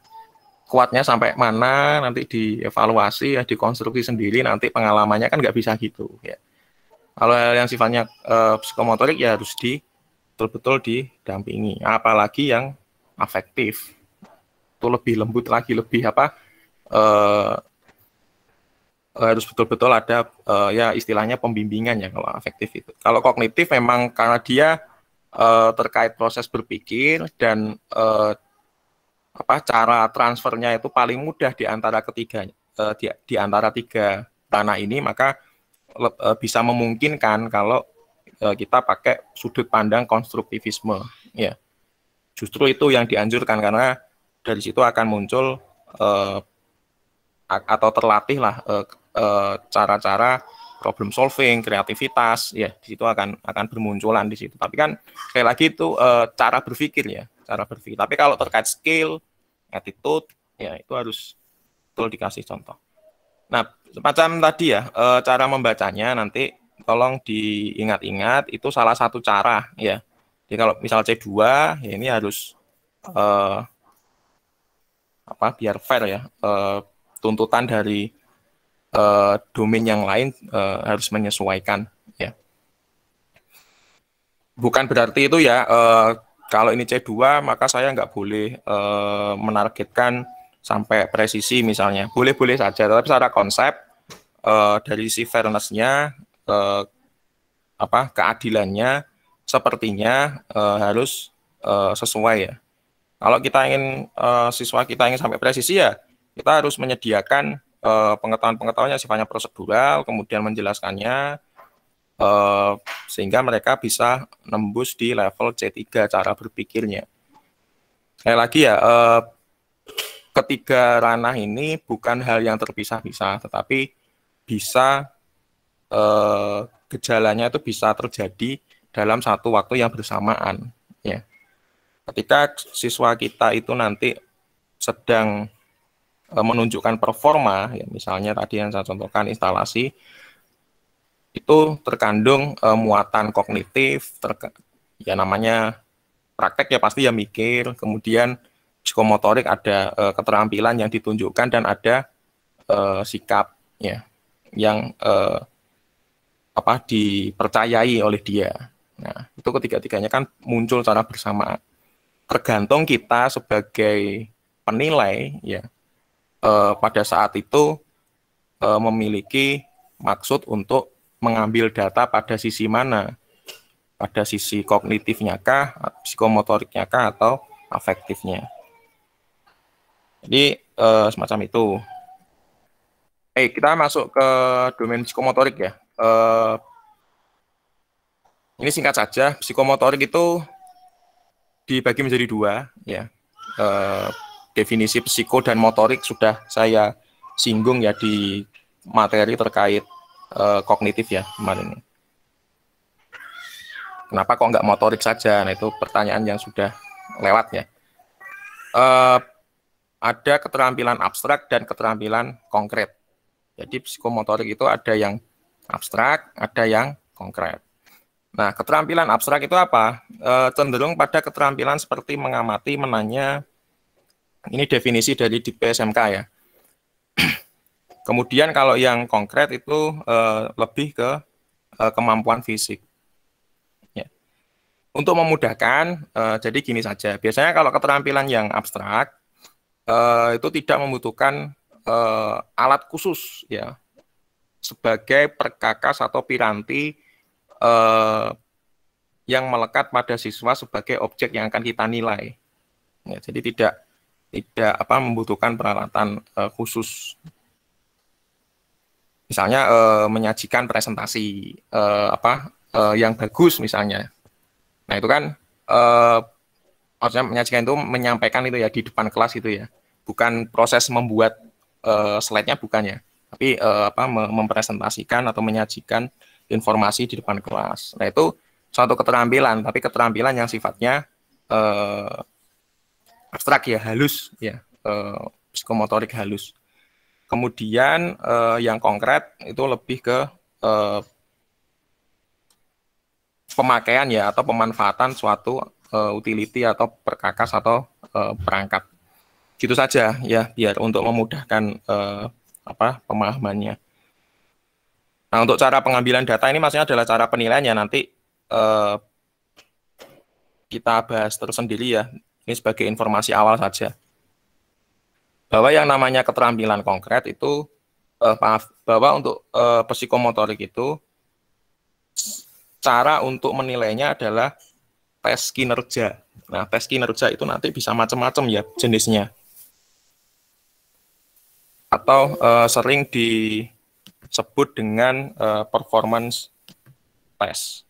kuatnya sampai mana nanti dievaluasi ya dikonstruksi sendiri nanti pengalamannya kan nggak bisa gitu ya kalau hal yang sifatnya uh, psikomotorik ya harus di betul-betul didampingi apalagi yang afektif itu lebih lembut lagi lebih apa uh, harus betul-betul ada uh, ya istilahnya pembimbingan ya kalau afektif itu kalau kognitif memang karena dia uh, terkait proses berpikir dan uh, apa cara transfernya itu paling mudah di antara ketiganya uh, eh, di, di antara tiga tanah ini maka uh, bisa memungkinkan kalau uh, kita pakai sudut pandang konstruktivisme ya justru itu yang dianjurkan karena dari situ akan muncul uh, atau terlatihlah uh, uh, cara -cara problem solving, kreativitas, ya di situ akan akan bermunculan di situ. Tapi kan sekali lagi itu e, cara berpikir ya, cara berpikir. Tapi kalau terkait skill, attitude, ya itu harus betul dikasih contoh. Nah, semacam tadi ya, e, cara membacanya nanti tolong diingat-ingat itu salah satu cara ya. Jadi kalau misal C2 ya ini harus e, apa biar fair ya, tuntutan dari uh, domain yang lain uh, harus menyesuaikan ya. Bukan berarti itu ya uh, kalau ini C2 maka saya nggak boleh uh, menargetkan sampai presisi misalnya. Boleh-boleh saja tapi secara konsep uh, dari si fairness-nya uh, apa keadilannya sepertinya uh, harus uh, sesuai ya. Kalau kita ingin uh, siswa kita ingin sampai presisi ya kita harus menyediakan Eh, pengetahuan-pengetahuan yang sifatnya prosedural, kemudian menjelaskannya eh, sehingga mereka bisa nembus di level C3 cara berpikirnya. Sekali lagi ya, eh, ketiga ranah ini bukan hal yang terpisah-pisah, tetapi bisa gejalanya itu bisa terjadi dalam satu waktu yang bersamaan. Ya, ketika siswa kita itu nanti sedang E, menunjukkan performa, ya misalnya tadi yang saya contohkan instalasi itu terkandung e, muatan kognitif, ter ya namanya praktek ya pasti ya mikir, kemudian psikomotorik ada e, keterampilan yang ditunjukkan dan ada sikap ya yang apa dipercayai oleh dia. Nah, itu ketiga-tiganya kan muncul secara bersamaan. Tergantung kita sebagai penilai ya eh, pada saat itu eh, memiliki maksud untuk mengambil data pada sisi mana, pada sisi kognitifnya kah, psikomotoriknya kah, atau afektifnya. Jadi eh, semacam itu. Eh kita masuk ke domain psikomotorik ya. Eh, ini singkat saja, psikomotorik itu dibagi menjadi dua ya. Eh, definisi psiko dan motorik sudah saya singgung ya di materi terkait uh, kognitif ya kemarin. Kenapa kok nggak motorik saja? Nah itu pertanyaan yang sudah lewat ya. Uh, ada keterampilan abstrak dan keterampilan konkret. Jadi psikomotorik itu ada yang abstrak, ada yang konkret. Nah, keterampilan abstrak itu apa? E, cenderung pada keterampilan seperti mengamati, menanya, ini definisi dari di PSMK ya. (clears throat) Kemudian kalau yang konkret itu uh, lebih ke uh, kemampuan fisik. Ya. Untuk memudahkan, uh, jadi gini saja. Biasanya kalau keterampilan yang abstrak uh, itu tidak membutuhkan uh, alat khusus ya sebagai perkakas atau piranti uh, yang melekat pada siswa sebagai objek yang akan kita nilai. Ya, jadi tidak tidak apa membutuhkan peralatan uh, khusus. Misalnya uh, menyajikan presentasi uh, apa uh, yang bagus misalnya. Nah, itu kan uh, maksudnya menyajikan itu menyampaikan itu ya di depan kelas itu ya. Bukan proses membuat uh, slide-nya bukannya tapi uh, apa mempresentasikan atau menyajikan informasi di depan kelas. Nah, itu suatu keterampilan, tapi keterampilan yang sifatnya uh, abstrak ya halus ya uh, psikomotorik halus kemudian uh, yang konkret itu lebih ke uh, pemakaian ya atau pemanfaatan suatu uh, utility atau perkakas atau uh, perangkat gitu saja ya biar untuk memudahkan uh, apa pemahamannya nah untuk cara pengambilan data ini maksudnya adalah cara penilaiannya nanti uh, kita bahas terus sendiri ya ini sebagai informasi awal saja. Bahwa yang namanya keterampilan konkret itu, eh, maaf, bahwa untuk eh, psikomotorik itu, cara untuk menilainya adalah tes kinerja. Nah, tes kinerja itu nanti bisa macam-macam ya jenisnya. Atau eh, sering disebut dengan eh, performance test.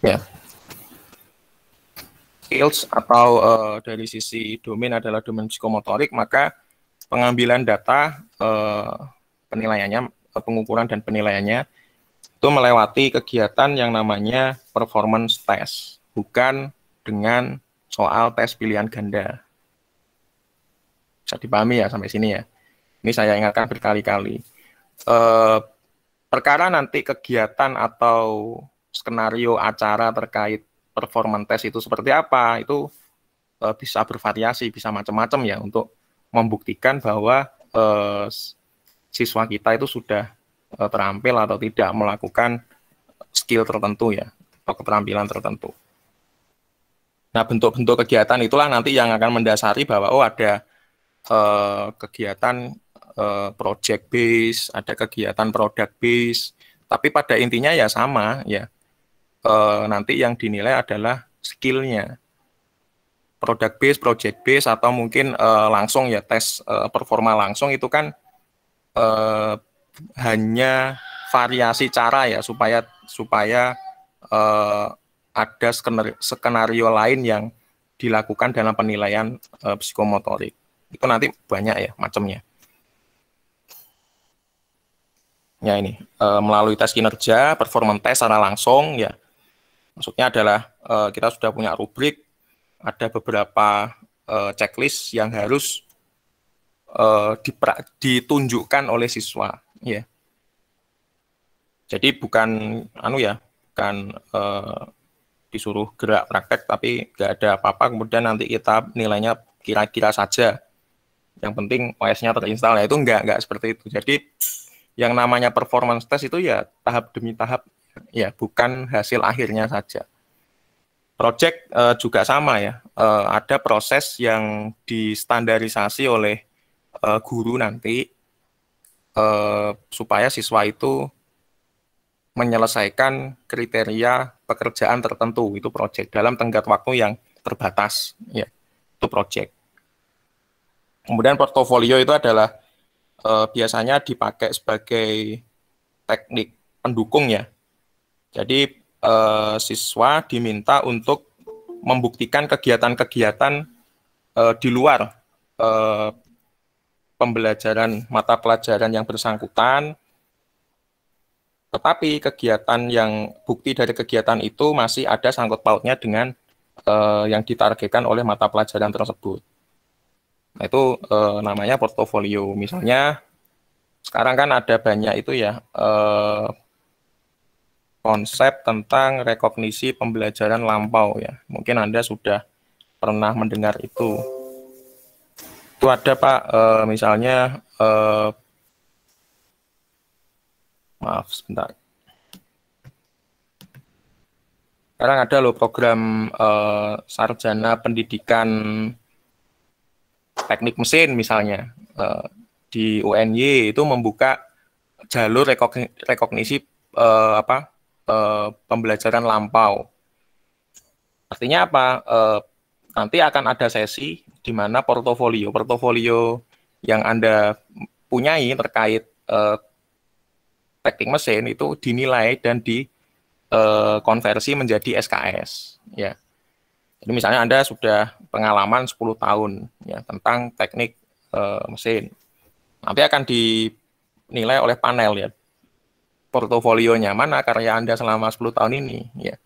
Ya. Skills atau uh, dari sisi domain adalah domain psikomotorik, maka pengambilan data, uh, penilaiannya, eh, pengukuran dan penilaiannya itu melewati kegiatan yang namanya performance test, bukan dengan soal tes pilihan ganda. Bisa dipahami ya sampai sini ya. Ini saya ingatkan berkali-kali. Uh, perkara nanti kegiatan atau skenario acara terkait performan tes itu seperti apa itu uh, bisa bervariasi bisa macam-macam ya untuk membuktikan bahwa uh, siswa kita itu sudah uh, terampil atau tidak melakukan skill tertentu ya atau keterampilan tertentu. Nah, bentuk-bentuk kegiatan itulah nanti yang akan mendasari bahwa oh ada uh, kegiatan uh, project base, ada kegiatan product base, tapi pada intinya ya sama ya uh, nanti yang dinilai adalah skillnya product base, project base, atau mungkin uh, langsung ya tes uh, performa langsung itu kan uh, hanya variasi cara ya supaya supaya uh, ada skenario, skenario lain yang dilakukan dalam penilaian uh, psikomotorik itu nanti banyak ya macamnya. Ya ini e, melalui tes kinerja, performa tes secara langsung ya Maksudnya adalah uh, kita sudah punya rubrik, ada beberapa uh, checklist yang harus uh, ditunjukkan oleh siswa, ya. Jadi bukan anu ya, bukan uh, disuruh gerak praktek tapi nggak ada apa-apa kemudian nanti kita nilainya kira-kira saja yang penting OS-nya terinstall ya itu nggak nggak seperti itu jadi yang namanya performance test itu ya tahap demi tahap ya bukan hasil akhirnya saja. Project uh, juga sama ya, uh, ada proses yang distandarisasi oleh uh, guru nanti uh, supaya siswa itu menyelesaikan kriteria pekerjaan tertentu itu project dalam tenggat waktu yang terbatas ya itu project. Kemudian portofolio itu adalah uh, biasanya dipakai sebagai teknik pendukung ya jadi eh, siswa diminta untuk membuktikan kegiatan-kegiatan eh, di luar eh, pembelajaran mata pelajaran yang bersangkutan. Tetapi kegiatan yang bukti dari kegiatan itu masih ada sangkut pautnya dengan eh, yang ditargetkan oleh mata pelajaran tersebut. Nah, itu eh, namanya portofolio. Misalnya sekarang kan ada banyak itu ya eh, konsep tentang rekognisi pembelajaran lampau ya. Mungkin Anda sudah pernah mendengar itu. Itu ada Pak, e, misalnya e, maaf sebentar. Sekarang ada loh program e, sarjana pendidikan teknik mesin misalnya e, di UNY itu membuka jalur rekognisi e, apa uh, pembelajaran lampau. Artinya apa? Uh, nanti akan ada sesi di mana portofolio portofolio yang anda punyai terkait uh, eh, teknik mesin itu dinilai dan dikonversi uh, menjadi SKS ya jadi misalnya anda sudah pengalaman 10 tahun ya tentang teknik uh, mesin nanti akan dinilai oleh panel ya portofolionya mana karya Anda selama 10 tahun ini ya.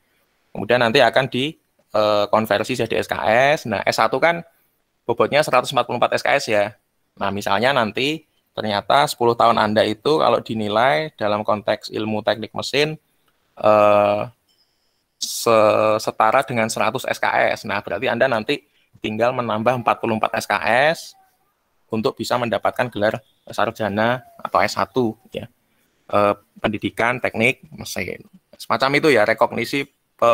Kemudian nanti akan dikonversi eh, jadi SKS. Nah, S1 kan bobotnya 144 SKS ya. Nah, misalnya nanti ternyata 10 tahun Anda itu kalau dinilai dalam konteks ilmu teknik mesin eh, setara dengan 100 SKS. Nah, berarti Anda nanti tinggal menambah 44 SKS untuk bisa mendapatkan gelar sarjana atau S1 ya eh, pendidikan teknik mesin. Semacam itu ya rekognisi pe,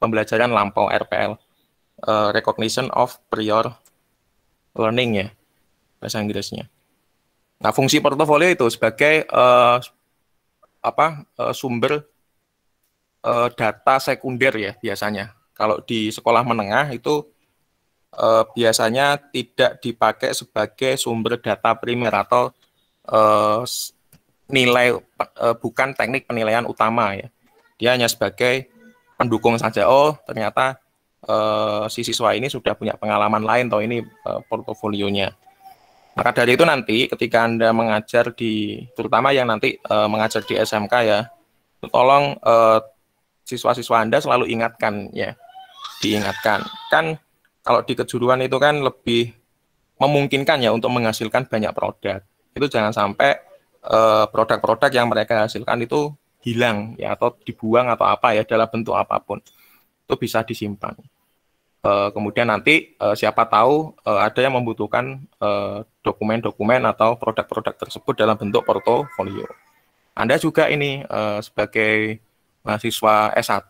pembelajaran lampau RPL. Eh, recognition of prior learning ya bahasa Inggrisnya. Nah, fungsi portofolio itu sebagai eh, apa eh, sumber eh, data sekunder ya biasanya. Kalau di sekolah menengah itu eh, biasanya tidak dipakai sebagai sumber data primer atau eh, nilai uh, bukan teknik penilaian utama ya. Dia hanya sebagai pendukung saja. Oh, ternyata uh, si siswa ini sudah punya pengalaman lain toh ini uh, portofolionya. Maka dari itu nanti ketika Anda mengajar di terutama yang nanti uh, mengajar di SMK ya, tolong siswa-siswa Anda selalu ingatkan ya. Diingatkan. Kan kalau di kejuruan itu kan lebih memungkinkan ya untuk menghasilkan banyak produk. Itu jangan sampai Eh, produk-produk uh, yang mereka hasilkan itu hilang ya atau dibuang atau apa ya dalam bentuk apapun itu bisa disimpan. Uh, kemudian nanti uh, siapa tahu uh, ada yang membutuhkan dokumen-dokumen atau produk-produk tersebut dalam bentuk portofolio. Anda juga ini sebagai mahasiswa S1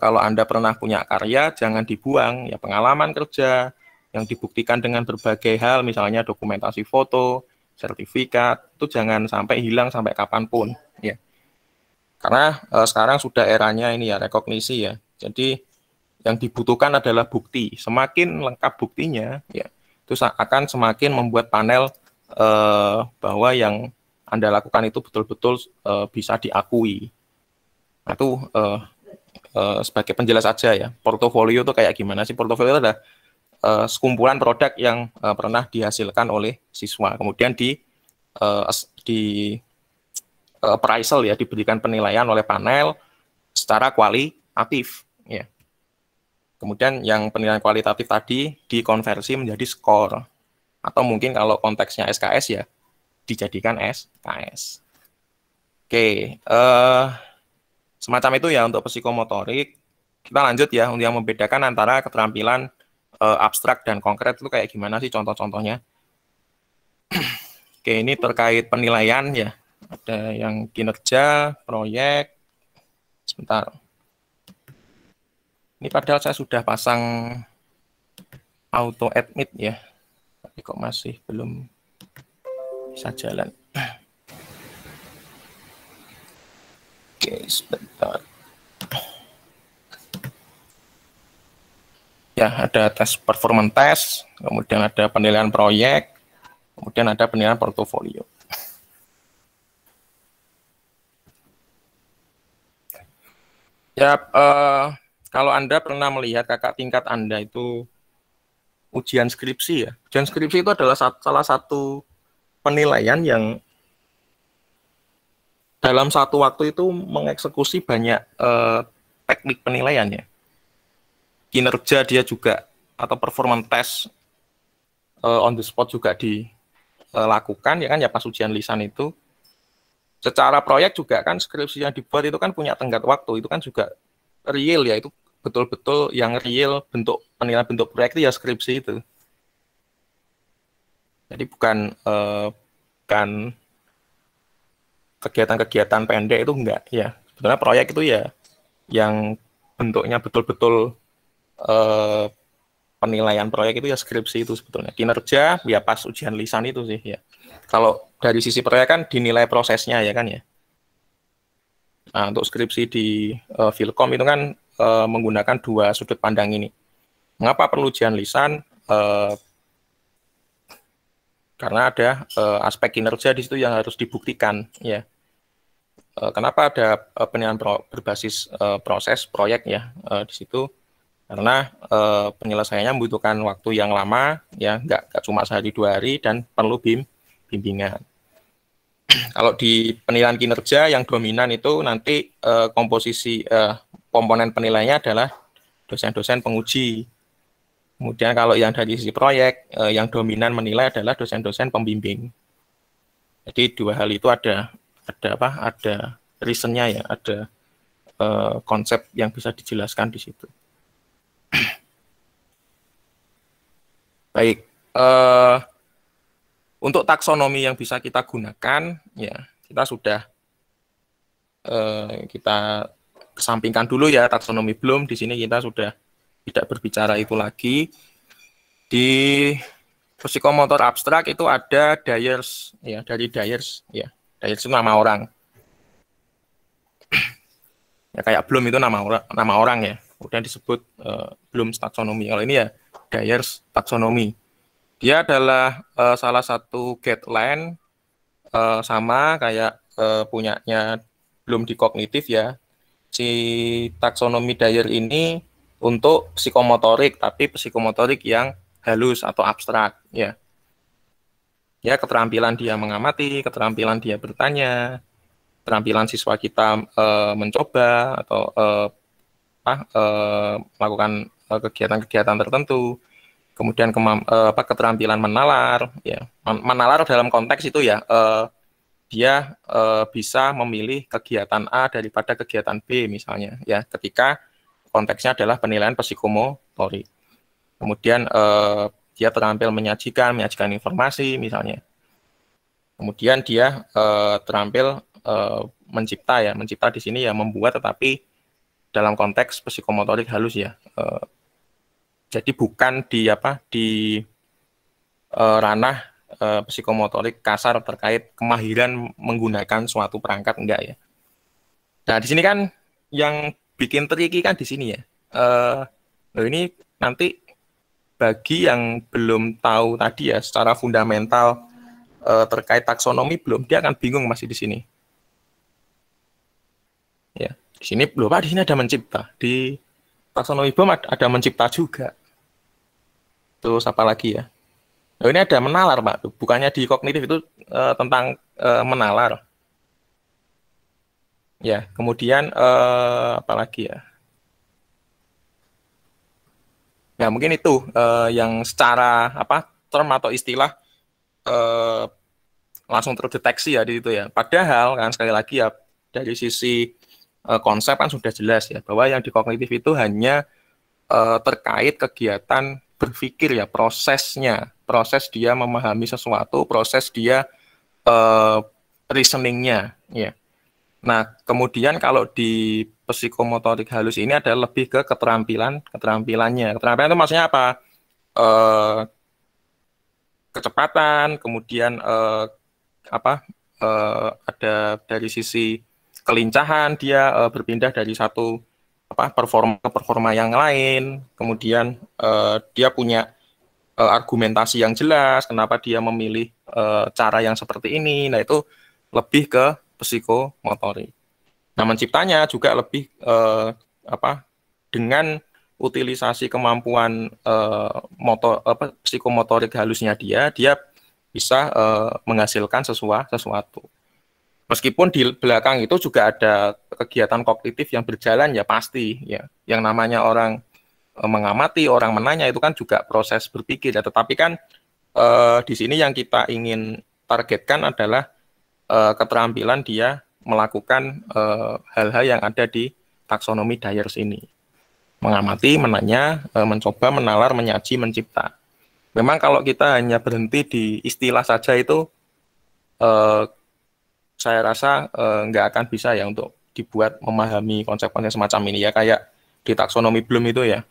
kalau Anda pernah punya karya jangan dibuang ya pengalaman kerja yang dibuktikan dengan berbagai hal misalnya dokumentasi foto, sertifikat itu jangan sampai hilang sampai kapanpun ya karena e, sekarang sudah eranya ini ya rekognisi ya jadi yang dibutuhkan adalah bukti semakin lengkap buktinya ya itu akan semakin membuat panel e, bahwa yang anda lakukan itu betul-betul e, bisa diakui nah, itu e, sebagai penjelas aja ya portofolio itu kayak gimana sih portofolio itu ada uh, sekumpulan produk yang uh, pernah dihasilkan oleh siswa. Kemudian di uh, di uh, appraisal ya diberikan penilaian oleh panel secara kualitatif ya. Kemudian yang penilaian kualitatif tadi dikonversi menjadi skor atau mungkin kalau konteksnya SKS ya dijadikan SKS. Oke, uh, semacam itu ya untuk psikomotorik. Kita lanjut ya untuk yang membedakan antara keterampilan uh, abstrak dan konkret itu kayak gimana sih contoh-contohnya? Oke, ini terkait penilaian ya. Ada yang kinerja, proyek. Sebentar. Ini padahal saya sudah pasang auto admit ya. Tapi kok masih belum bisa jalan. (clears throat) Oke, sebentar. Ya, ada tes performance test, kemudian ada penilaian proyek, kemudian ada penilaian portofolio. Ya, eh, kalau Anda pernah melihat kakak tingkat Anda itu ujian skripsi ya. Ujian skripsi itu adalah salah satu penilaian yang dalam satu waktu itu mengeksekusi banyak eh, teknik penilaiannya kinerja dia juga atau performan tes uh, eh, on the spot juga dilakukan eh, ya kan ya pas ujian lisan itu secara proyek juga kan skripsi yang dibuat itu kan punya tenggat waktu itu kan juga real ya itu betul-betul yang real bentuk penilaian bentuk proyek itu ya skripsi itu jadi bukan eh, bukan kegiatan-kegiatan pendek itu enggak ya sebenarnya proyek itu ya yang bentuknya betul-betul Eh, penilaian proyek itu ya skripsi itu sebetulnya. Kinerja ya pas ujian lisan itu sih ya. Kalau dari sisi proyek kan dinilai prosesnya ya kan ya. Nah, untuk skripsi di uh, filkom itu kan uh, menggunakan dua sudut pandang ini. Mengapa perlu ujian lisan? Uh, karena ada uh, aspek kinerja di situ yang harus dibuktikan, ya. Uh, kenapa ada uh, penilaian berbasis uh, proses proyek ya uh, di situ? karena eh, penyelesaiannya membutuhkan waktu yang lama ya nggak, nggak cuma sehari dua hari dan perlu bim bimbingan (clears throat) kalau di penilaian kinerja yang dominan itu nanti eh, komposisi eh, komponen penilainya adalah dosen-dosen penguji kemudian kalau yang dari sisi proyek yang dominan menilai adalah dosen-dosen pembimbing jadi dua hal itu ada ada apa ada reasonnya ya ada konsep yang bisa dijelaskan di situ Baik. Uh, untuk taksonomi yang bisa kita gunakan, ya kita sudah uh, kita kesampingkan dulu ya taksonomi belum. Di sini kita sudah tidak berbicara itu lagi. Di psikomotor abstrak itu ada Dyers, ya dari Dyers, ya Dyers itu nama orang. ya kayak belum itu nama orang, nama orang ya. Kemudian disebut uh, eh, belum taksonomi. Kalau ini ya Dyer's taksonomi. Dia adalah uh, salah satu guideline uh, sama kayak uh, punyanya belum di kognitif ya. Si taksonomi Dyer ini untuk psikomotorik tapi psikomotorik yang halus atau abstrak ya. Ya keterampilan dia mengamati, keterampilan dia bertanya, keterampilan siswa kita uh, mencoba atau uh, uh, melakukan Eh, kegiatan-kegiatan tertentu kemudian ke, eh, apa keterampilan menalar ya menalar dalam konteks itu ya eh, dia eh, bisa memilih kegiatan A daripada kegiatan B misalnya ya ketika konteksnya adalah penilaian psikomotorik kemudian eh, dia terampil menyajikan menyajikan informasi misalnya kemudian dia terampil mencipta ya mencipta di sini ya membuat tetapi dalam konteks psikomotorik halus ya jadi bukan di apa di uh, ranah uh, psikomotorik kasar terkait kemahiran menggunakan suatu perangkat enggak ya. Nah di sini kan yang bikin tricky kan di sini ya. Uh, nah ini nanti bagi yang belum tahu tadi ya secara fundamental uh, terkait taksonomi belum dia akan bingung masih di sini. Ya di sini belum apa di sini ada mencipta di taksonomi ada mencipta juga. Terus apa lagi ya? Nah, ini ada menalar, Pak. Bukannya di kognitif itu e, tentang e, menalar. Ya, kemudian e, apa lagi ya? Ya, mungkin itu e, yang secara apa term atau istilah e, langsung terdeteksi ya di situ ya. Padahal kan sekali lagi ya dari sisi uh, konsep kan sudah jelas ya bahwa yang di kognitif itu hanya uh, terkait kegiatan berpikir ya prosesnya, proses dia memahami sesuatu, proses dia uh, reasoningnya ya. Nah, kemudian kalau di psikomotorik halus ini ada lebih ke keterampilan, keterampilannya. Keterampilan itu maksudnya apa? uh, kecepatan, kemudian uh, apa? uh, ada dari sisi kelincahan dia uh, berpindah dari satu apa performa ke performa yang lain kemudian uh, dia punya uh, argumentasi yang jelas kenapa dia memilih uh, cara yang seperti ini nah itu lebih ke psikomotorik nah menciptanya juga lebih uh, apa dengan utilisasi kemampuan uh, motor apa psikomotorik halusnya dia dia bisa uh, menghasilkan sesuatu sesuatu Meskipun di belakang itu juga ada kegiatan kognitif yang berjalan ya pasti ya. Yang namanya orang eh, mengamati, orang menanya itu kan juga proses berpikir ya. Tetapi kan eh, di sini yang kita ingin targetkan adalah eh, keterampilan dia melakukan eh, hal-hal eh, yang ada di taksonomi Dyers ini. Mengamati, menanya, eh, mencoba, menalar, menyaji, mencipta. Memang kalau kita hanya berhenti di istilah saja itu eh, saya rasa eh, nggak uh, akan bisa ya untuk dibuat memahami konsep-konsep semacam ini ya kayak di taksonomi belum itu ya.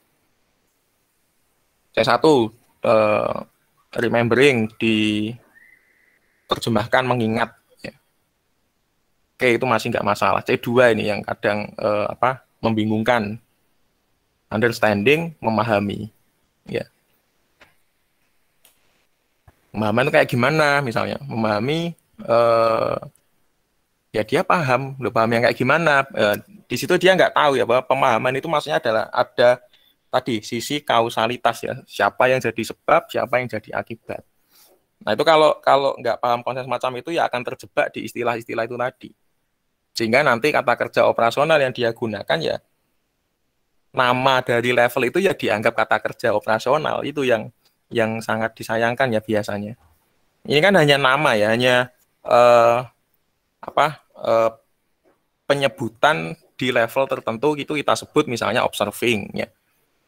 C1 uh, eh, remembering diterjemahkan mengingat ya. Oke, itu masih nggak masalah. C2 ini yang kadang uh, apa membingungkan. Understanding, memahami. Ya. Memahami itu kayak gimana misalnya? Memahami uh, ya dia paham, lo paham yang kayak gimana. E, di situ dia nggak tahu ya bahwa pemahaman itu maksudnya adalah ada tadi sisi kausalitas ya, siapa yang jadi sebab, siapa yang jadi akibat. Nah itu kalau kalau nggak paham konsep macam itu ya akan terjebak di istilah-istilah itu tadi. Sehingga nanti kata kerja operasional yang dia gunakan ya nama dari level itu ya dianggap kata kerja operasional itu yang yang sangat disayangkan ya biasanya. Ini kan hanya nama ya, hanya eh, apa eh, penyebutan di level tertentu itu kita sebut misalnya observing ya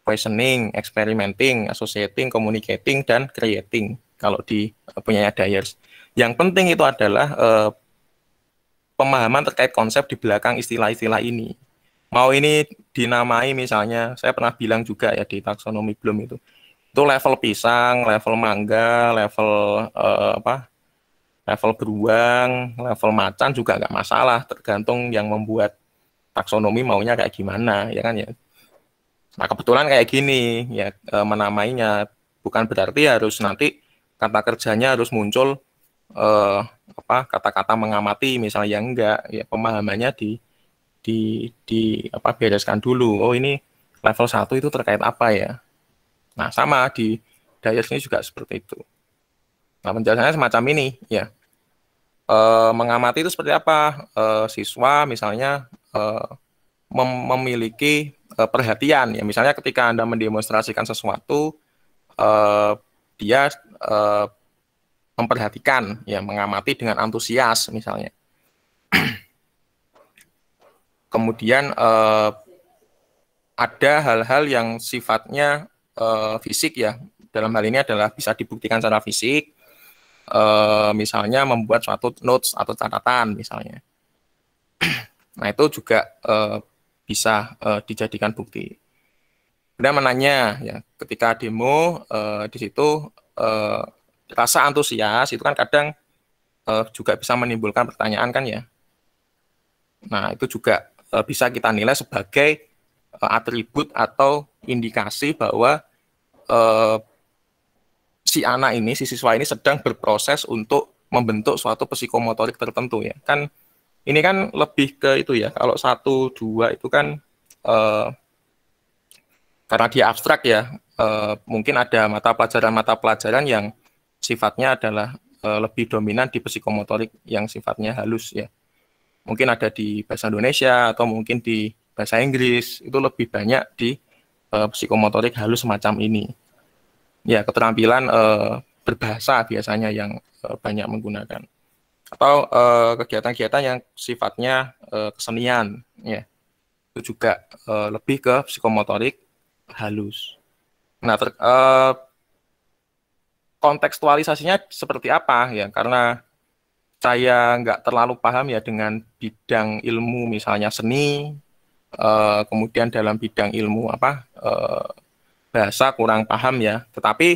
questioning, experimenting, associating, communicating, dan creating kalau di eh, punya Dyers. Yang penting itu adalah eh, pemahaman terkait konsep di belakang istilah-istilah ini. Mau ini dinamai misalnya, saya pernah bilang juga ya di taksonomi belum itu. Itu level pisang, level mangga, level uh, apa level beruang, level macan juga nggak masalah, tergantung yang membuat taksonomi maunya kayak gimana, ya kan ya. Nah kebetulan kayak gini, ya e, menamainya bukan berarti harus nanti kata kerjanya harus muncul eh, apa kata-kata mengamati misalnya yang enggak, ya pemahamannya di di di apa bereskan dulu. Oh ini level 1 itu terkait apa ya? Nah sama di daya ini juga seperti itu. Nah penjelasannya semacam ini, ya uh, mengamati itu seperti apa uh, siswa misalnya uh, mem memiliki uh, perhatian ya misalnya ketika anda mendemonstrasikan sesuatu uh, dia uh, memperhatikan ya mengamati dengan antusias misalnya (clears throat) kemudian uh, ada hal-hal yang sifatnya uh, fisik ya dalam hal ini adalah bisa dibuktikan secara fisik uh, misalnya membuat suatu notes atau catatan misalnya. (clears throat) Nah itu juga uh, bisa uh, dijadikan bukti. Kemudian menanya ya ketika demo uh, di situ uh, rasa antusias itu kan kadang uh, juga bisa menimbulkan pertanyaan kan ya. Nah itu juga uh, bisa kita nilai sebagai atribut atau indikasi bahwa uh, si anak ini, si siswa ini sedang berproses untuk membentuk suatu psikomotorik tertentu ya. Kan ini kan lebih ke itu ya. Kalau satu dua itu kan uh, karena dia abstrak ya, uh, mungkin ada mata pelajaran mata pelajaran yang sifatnya adalah uh, lebih dominan di psikomotorik yang sifatnya halus ya. Mungkin ada di bahasa Indonesia atau mungkin di bahasa Inggris itu lebih banyak di uh, psikomotorik halus semacam ini ya keterampilan uh, berbahasa biasanya yang uh, banyak menggunakan atau eh, kegiatan-kegiatan uh, yang sifatnya uh, kesenian ya itu juga uh, lebih ke psikomotorik halus nah ter, uh, kontekstualisasinya seperti apa ya karena saya nggak terlalu paham ya dengan bidang ilmu misalnya seni uh, kemudian dalam bidang ilmu apa uh, bahasa kurang paham ya, tetapi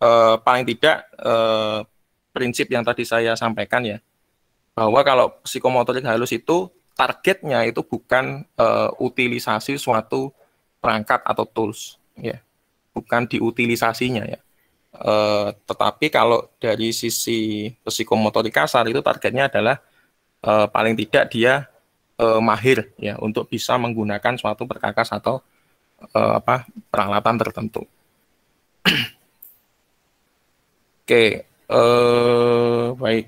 e, paling tidak e, prinsip yang tadi saya sampaikan ya, bahwa kalau psikomotorik halus itu targetnya itu bukan e, utilisasi suatu perangkat atau tools, ya, bukan diutilisasinya ya. E, tetapi kalau dari sisi psikomotorik kasar itu targetnya adalah e, paling tidak dia e, mahir ya untuk bisa menggunakan suatu perkakas atau uh, apa peralatan tertentu. (clears throat) Oke, okay, uh, eh, baik.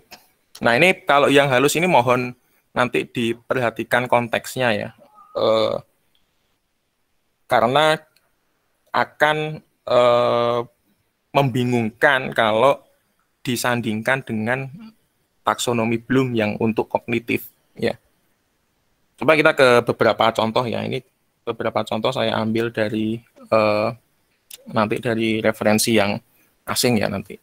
Nah ini kalau yang halus ini mohon nanti diperhatikan konteksnya ya, uh, karena akan uh, membingungkan kalau disandingkan dengan taksonomi Bloom yang untuk kognitif ya. Coba kita ke beberapa contoh ya. Ini beberapa contoh saya ambil dari uh, nanti dari referensi yang asing ya nanti.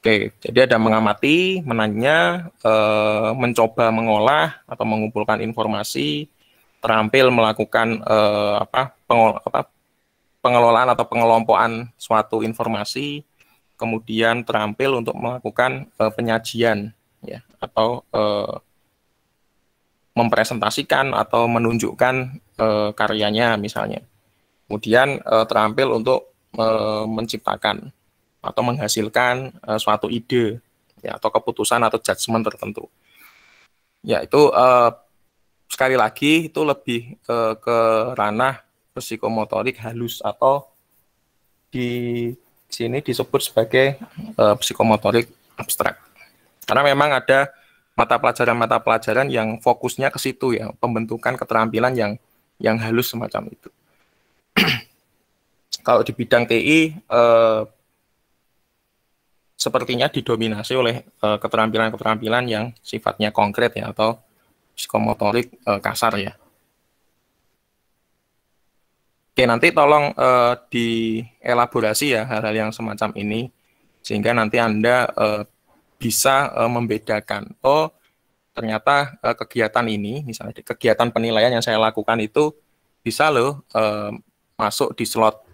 Oke, jadi ada mengamati, menanya, uh, mencoba mengolah atau mengumpulkan informasi, terampil melakukan uh, apa, pengol, apa pengelolaan atau pengelompokan suatu informasi, kemudian terampil untuk melakukan uh, penyajian ya atau uh, mempresentasikan atau menunjukkan uh, karyanya misalnya. Kemudian uh, terampil untuk uh, menciptakan atau menghasilkan uh, suatu ide ya atau keputusan atau judgement tertentu. Ya, itu uh, sekali lagi itu lebih ke ke ranah psikomotorik halus atau di sini disebut sebagai uh, psikomotorik abstrak. Karena memang ada mata pelajaran-mata pelajaran yang fokusnya ke situ ya, pembentukan keterampilan yang yang halus semacam itu. (clears throat) Kalau di bidang TI eh, sepertinya didominasi oleh eh, keterampilan-keterampilan yang sifatnya konkret ya atau psikomotorik eh, kasar ya. Oke, nanti tolong eh, dielaborasi ya hal-hal yang semacam ini sehingga nanti Anda eh, bisa uh, membedakan oh ternyata uh, kegiatan ini misalnya kegiatan penilaian yang saya lakukan itu bisa loh uh, masuk di slot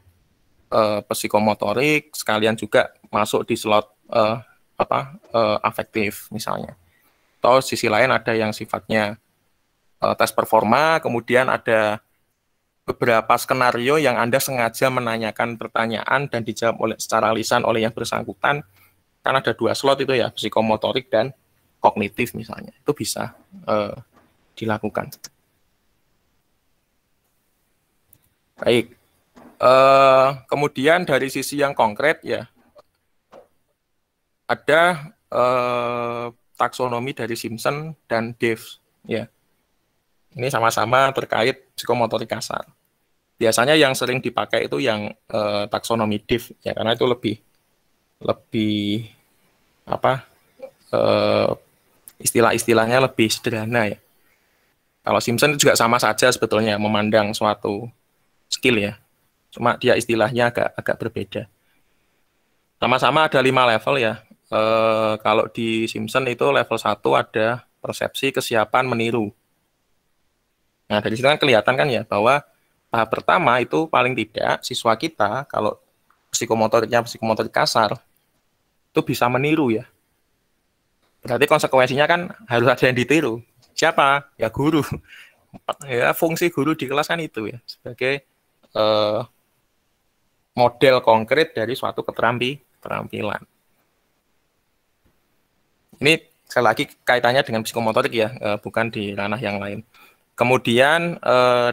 uh, psikomotorik sekalian juga masuk di slot uh, apa uh, afektif misalnya. Atau sisi lain ada yang sifatnya uh, tes performa, kemudian ada beberapa skenario yang Anda sengaja menanyakan pertanyaan dan dijawab oleh secara lisan oleh yang bersangkutan kan ada dua slot itu ya psikomotorik dan kognitif misalnya itu bisa uh, dilakukan baik uh, kemudian dari sisi yang konkret ya ada uh, taksonomi dari Simpson dan Dave ya ini sama-sama terkait psikomotorik kasar biasanya yang sering dipakai itu yang uh, taksonomi div ya karena itu lebih lebih apa uh, istilah-istilahnya lebih sederhana ya. Kalau Simpson itu juga sama saja sebetulnya memandang suatu skill ya. Cuma dia istilahnya agak agak berbeda. Sama-sama ada lima level ya. E, kalau di Simpson itu level satu ada persepsi kesiapan meniru. Nah dari sini kan kelihatan kan ya bahwa tahap pertama itu paling tidak siswa kita kalau psikomotoriknya psikomotorik kasar itu bisa meniru ya. Berarti konsekuensinya kan harus ada yang ditiru. Siapa? Ya guru. (laughs) Ya fungsi guru di kelas kan itu ya sebagai eh, model konkret dari suatu keterampi keterampilan. Ini sekali lagi kaitannya dengan psikomotorik ya, eh, bukan di ranah yang lain. Kemudian eh,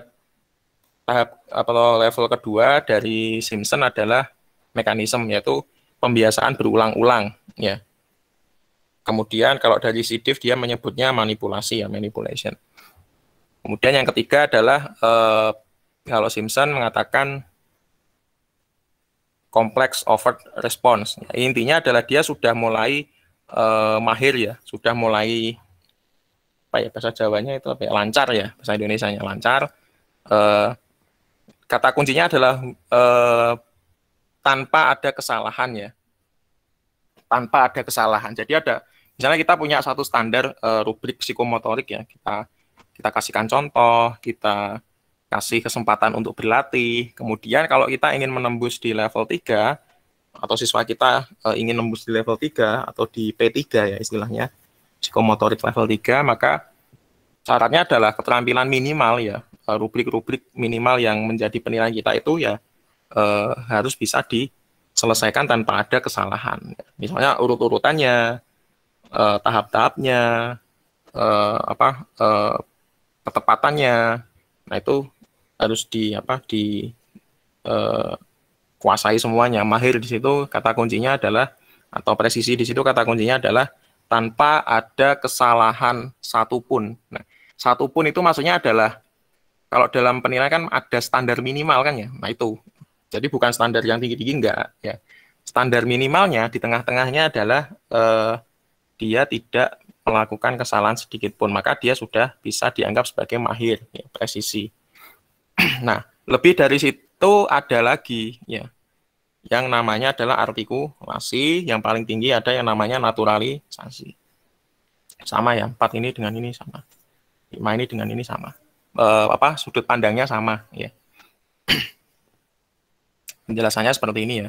tahap atau level kedua dari Simpson adalah mekanisme yaitu pembiasaan berulang-ulang ya. Kemudian kalau dari Sidif dia menyebutnya manipulasi ya, manipulation. Kemudian yang ketiga adalah eh, kalau Simpson mengatakan kompleks overt response. Ya, intinya adalah dia sudah mulai eh, mahir ya, sudah mulai apa ya bahasa Jawanya itu lebih ya, lancar ya, bahasa Indonesia-nya lancar. Eh, kata kuncinya adalah eh, tanpa ada kesalahan ya. Tanpa ada kesalahan. Jadi ada misalnya kita punya satu standar uh, rubrik psikomotorik ya. Kita kita kasihkan contoh, kita kasih kesempatan untuk berlatih. Kemudian kalau kita ingin menembus di level 3 atau siswa kita uh, ingin menembus di level 3 atau di P3 ya istilahnya psikomotorik level 3 maka syaratnya adalah keterampilan minimal ya eh, rubrik-rubrik minimal yang menjadi penilaian kita itu ya eh, harus bisa diselesaikan tanpa ada kesalahan. Misalnya urut-urutannya, eh, tahap-tahapnya, eh, apa eh, ketepatannya, nah itu harus di apa di eh, kuasai semuanya. Mahir di situ kata kuncinya adalah atau presisi di situ kata kuncinya adalah tanpa ada kesalahan satupun. Nah, satupun itu maksudnya adalah kalau dalam penilaian kan ada standar minimal kan ya. Nah itu jadi bukan standar yang tinggi-tinggi enggak ya. Standar minimalnya di tengah-tengahnya adalah eh, dia tidak melakukan kesalahan sedikit pun, maka dia sudah bisa dianggap sebagai mahir, ya, presisi. (clears throat) nah, lebih dari situ ada lagi ya. Yang namanya adalah artikulasi, yang paling tinggi ada yang namanya naturalisasi. Sama ya, empat ini dengan ini sama. Lima ini dengan ini sama. Eh, apa sudut pandangnya sama ya Penjelasannya seperti ini ya.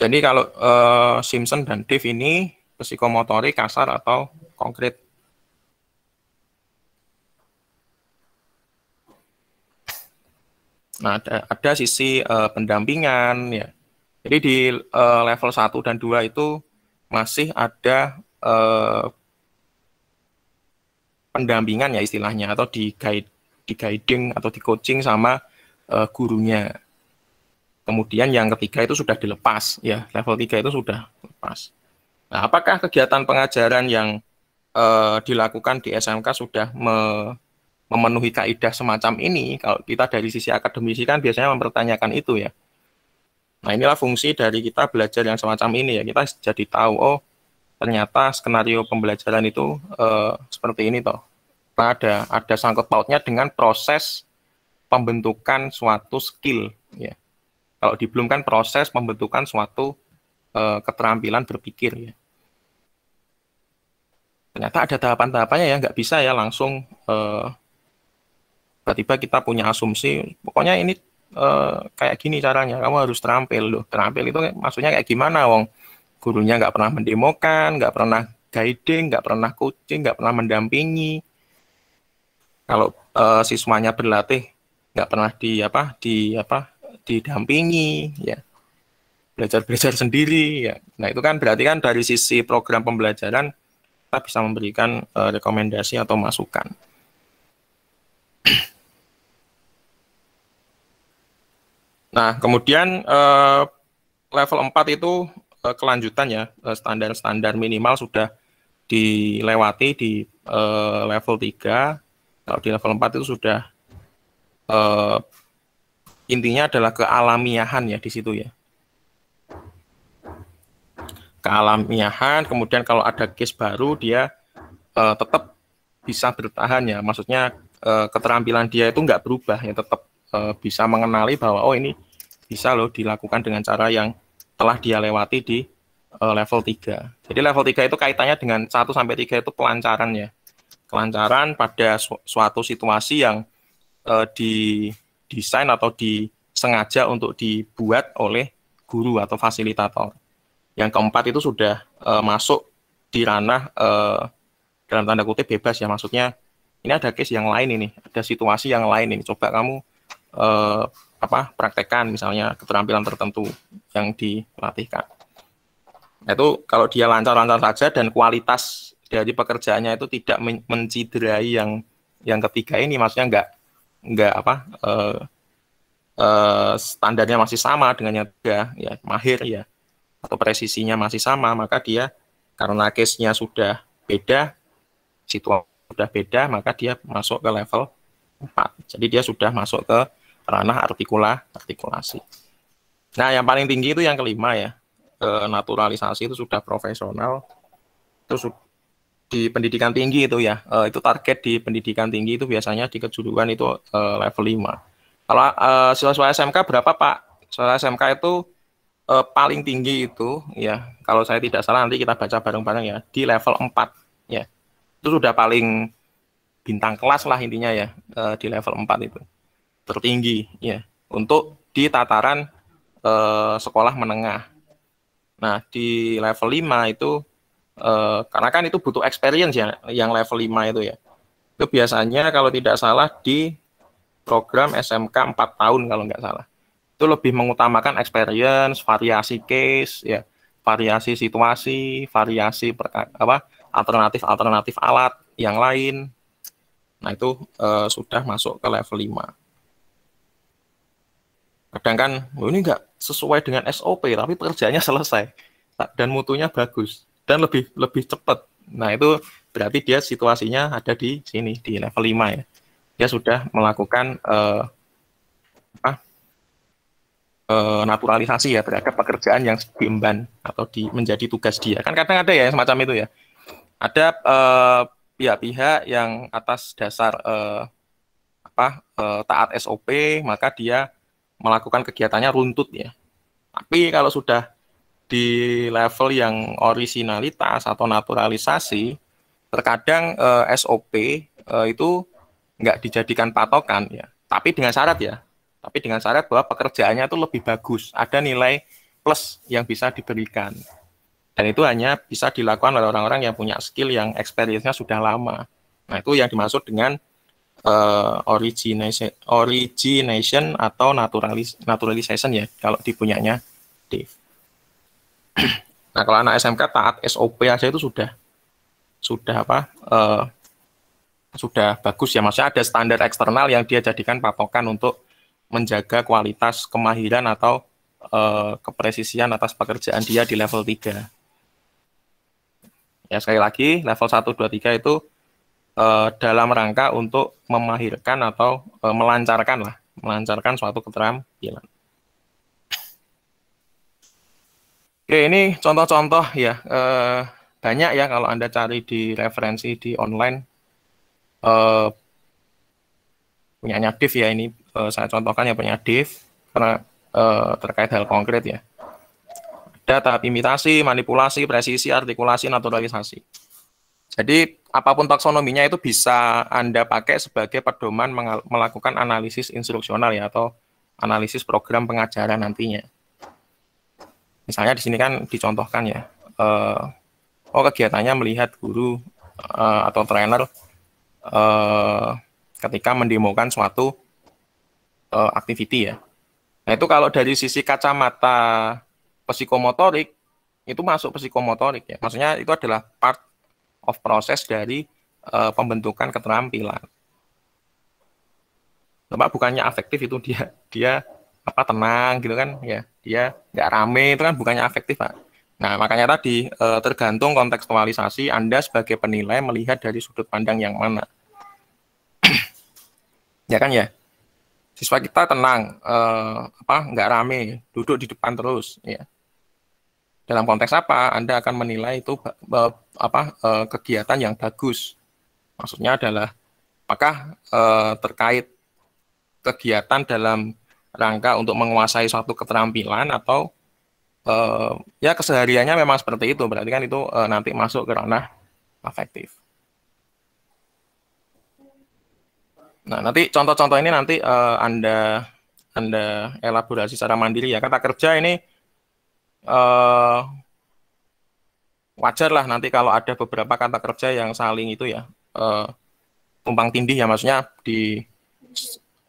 Jadi kalau uh, Simpson dan Div ini psikomotorik kasar atau konkret. Nah, ada, ada sisi uh, pendampingan ya. Jadi di uh, level 1 dan 2 itu masih ada uh, pendampingan ya istilahnya atau di guide di guiding atau di coaching sama uh, gurunya. Kemudian yang ketiga itu sudah dilepas ya, level tiga itu sudah lepas. Nah, apakah kegiatan pengajaran yang uh, dilakukan di SMK sudah me memenuhi kaidah semacam ini? Kalau kita dari sisi akademisi kan biasanya mempertanyakan itu ya. Nah, inilah fungsi dari kita belajar yang semacam ini ya. Kita jadi tahu oh ternyata skenario pembelajaran itu uh, seperti ini toh ada ada sangkut pautnya dengan proses pembentukan suatu skill ya. Kalau di Bloom kan proses pembentukan suatu uh, keterampilan berpikir ya. Ternyata ada tahapan-tahapannya ya, nggak bisa ya langsung tiba eh, tiba-tiba kita punya asumsi, pokoknya ini uh, kayak gini caranya, kamu harus terampil loh. Terampil itu maksudnya kayak gimana, Wong? Gurunya nggak pernah mendemokan, nggak pernah guiding, nggak pernah coaching, nggak pernah mendampingi, kalau uh, siswanya berlatih nggak pernah di apa di apa didampingi ya belajar belajar sendiri ya nah itu kan berarti kan dari sisi program pembelajaran kita bisa memberikan uh, rekomendasi atau masukan nah kemudian uh, level 4 itu uh, kelanjutan ya standar-standar minimal sudah dilewati di uh, level 3 kalau di level 4 itu sudah uh, intinya adalah kealamiahan ya di situ ya. Kealamiahan, kemudian kalau ada case baru dia uh, tetap bisa bertahan ya. Maksudnya uh, keterampilan dia itu nggak berubah ya, tetap uh, bisa mengenali bahwa oh ini bisa loh dilakukan dengan cara yang telah dia lewati di level 3. Jadi level 3 itu kaitannya dengan 1 sampai 3 itu pelancaran ya kelancaran pada su suatu situasi yang uh, didesain atau disengaja untuk dibuat oleh guru atau fasilitator. Yang keempat itu sudah uh, masuk di ranah uh, dalam tanda kutip bebas ya maksudnya ini ada case yang lain ini, ada situasi yang lain ini. Coba kamu uh, apa praktekkan misalnya keterampilan tertentu yang dilatihkan. Nah, itu kalau dia lancar-lancar saja dan kualitas dari pekerjaannya itu tidak men menciderai yang yang ketiga ini maksudnya nggak nggak apa uh, uh, standarnya masih sama dengan yang tiga ya mahir ya atau presisinya masih sama maka dia karena case-nya sudah beda situasi sudah beda maka dia masuk ke level 4 jadi dia sudah masuk ke ranah artikula artikulasi nah yang paling tinggi itu yang kelima ya eh, naturalisasi itu sudah profesional itu sudah di pendidikan tinggi itu ya uh, itu target di pendidikan tinggi itu biasanya di kejuruan itu uh, level 5 kalau uh, eh, siswa SMK berapa Pak siswa SMK itu uh, paling tinggi itu ya kalau saya tidak salah nanti kita baca bareng-bareng ya di level 4 ya itu sudah paling bintang kelas lah intinya ya uh, di level 4 itu tertinggi ya untuk di tataran uh, sekolah menengah nah di level 5 itu Uh, karena kan itu butuh experience ya yang level 5 itu ya. Itu biasanya kalau tidak salah di program SMK 4 tahun kalau nggak salah. Itu lebih mengutamakan experience, variasi case ya, variasi situasi, variasi alternatif-alternatif alat yang lain. Nah, itu uh, sudah masuk ke level 5 kadang kan oh, ini nggak sesuai dengan SOP tapi pekerjaannya selesai dan mutunya bagus dan lebih lebih cepat. Nah, itu berarti dia situasinya ada di sini di level 5 ya. Dia sudah melakukan uh, Uh, naturalisasi ya terhadap pekerjaan yang diemban atau di menjadi tugas dia. Kan kadang ada ya semacam itu ya. Ada pihak eh, pihak-pihak yang atas dasar uh, apa? Uh, taat SOP, maka dia melakukan kegiatannya runtut ya. Tapi kalau sudah di level yang originalitas atau naturalisasi terkadang eh, SOP eh, itu nggak dijadikan patokan ya tapi dengan syarat ya tapi dengan syarat bahwa pekerjaannya itu lebih bagus ada nilai plus yang bisa diberikan dan itu hanya bisa dilakukan oleh orang-orang yang punya skill yang experience-nya sudah lama. Nah, itu yang dimaksud dengan uh, eh, origination, origination atau naturalis, naturalization ya kalau dipunyanya Dave. Nah kalau anak SMK taat SOP aja itu sudah sudah apa uh, sudah bagus ya maksudnya ada standar eksternal yang dia jadikan patokan untuk menjaga kualitas kemahiran atau uh, kepresisian atas pekerjaan dia di level 3. Ya sekali lagi level 1 2 3 itu uh, dalam rangka untuk memahirkan atau uh, melancarkan lah, melancarkan suatu keterampilan. Oke, ini contoh-contoh ya. Eh, banyak ya kalau Anda cari di referensi di online. Eh, punyanya Div ya, ini eh, saya contohkan yang punya Div, karena eh, terkait hal konkret ya. Ada tahap imitasi, manipulasi, presisi, artikulasi, naturalisasi. Jadi apapun taksonominya itu bisa Anda pakai sebagai pedoman melakukan analisis instruksional ya atau analisis program pengajaran nantinya. Misalnya di sini kan dicontohkan ya, uh, oh kegiatannya melihat guru uh, atau trainer uh, ketika mendemokan suatu uh, activity ya. Nah itu kalau dari sisi kacamata psikomotorik itu masuk psikomotorik ya. Maksudnya itu adalah part of proses dari uh, pembentukan keterampilan. Bapak bukannya afektif itu dia dia apa tenang gitu kan ya dia nggak rame itu kan bukannya afektif pak nah makanya tadi e, tergantung kontekstualisasi anda sebagai penilai melihat dari sudut pandang yang mana (clears throat) ya kan ya siswa kita tenang eh, apa nggak rame duduk di depan terus ya dalam konteks apa anda akan menilai itu apa eh, kegiatan yang bagus maksudnya adalah apakah eh, terkait kegiatan dalam rangka untuk menguasai suatu keterampilan atau uh, ya kesehariannya memang seperti itu berarti kan itu uh, nanti masuk ke ranah afektif. Nah nanti contoh-contoh ini nanti uh, anda anda elaborasi secara mandiri ya kata kerja ini uh, wajar lah nanti kalau ada beberapa kata kerja yang saling itu ya uh, tumpang tindih ya maksudnya di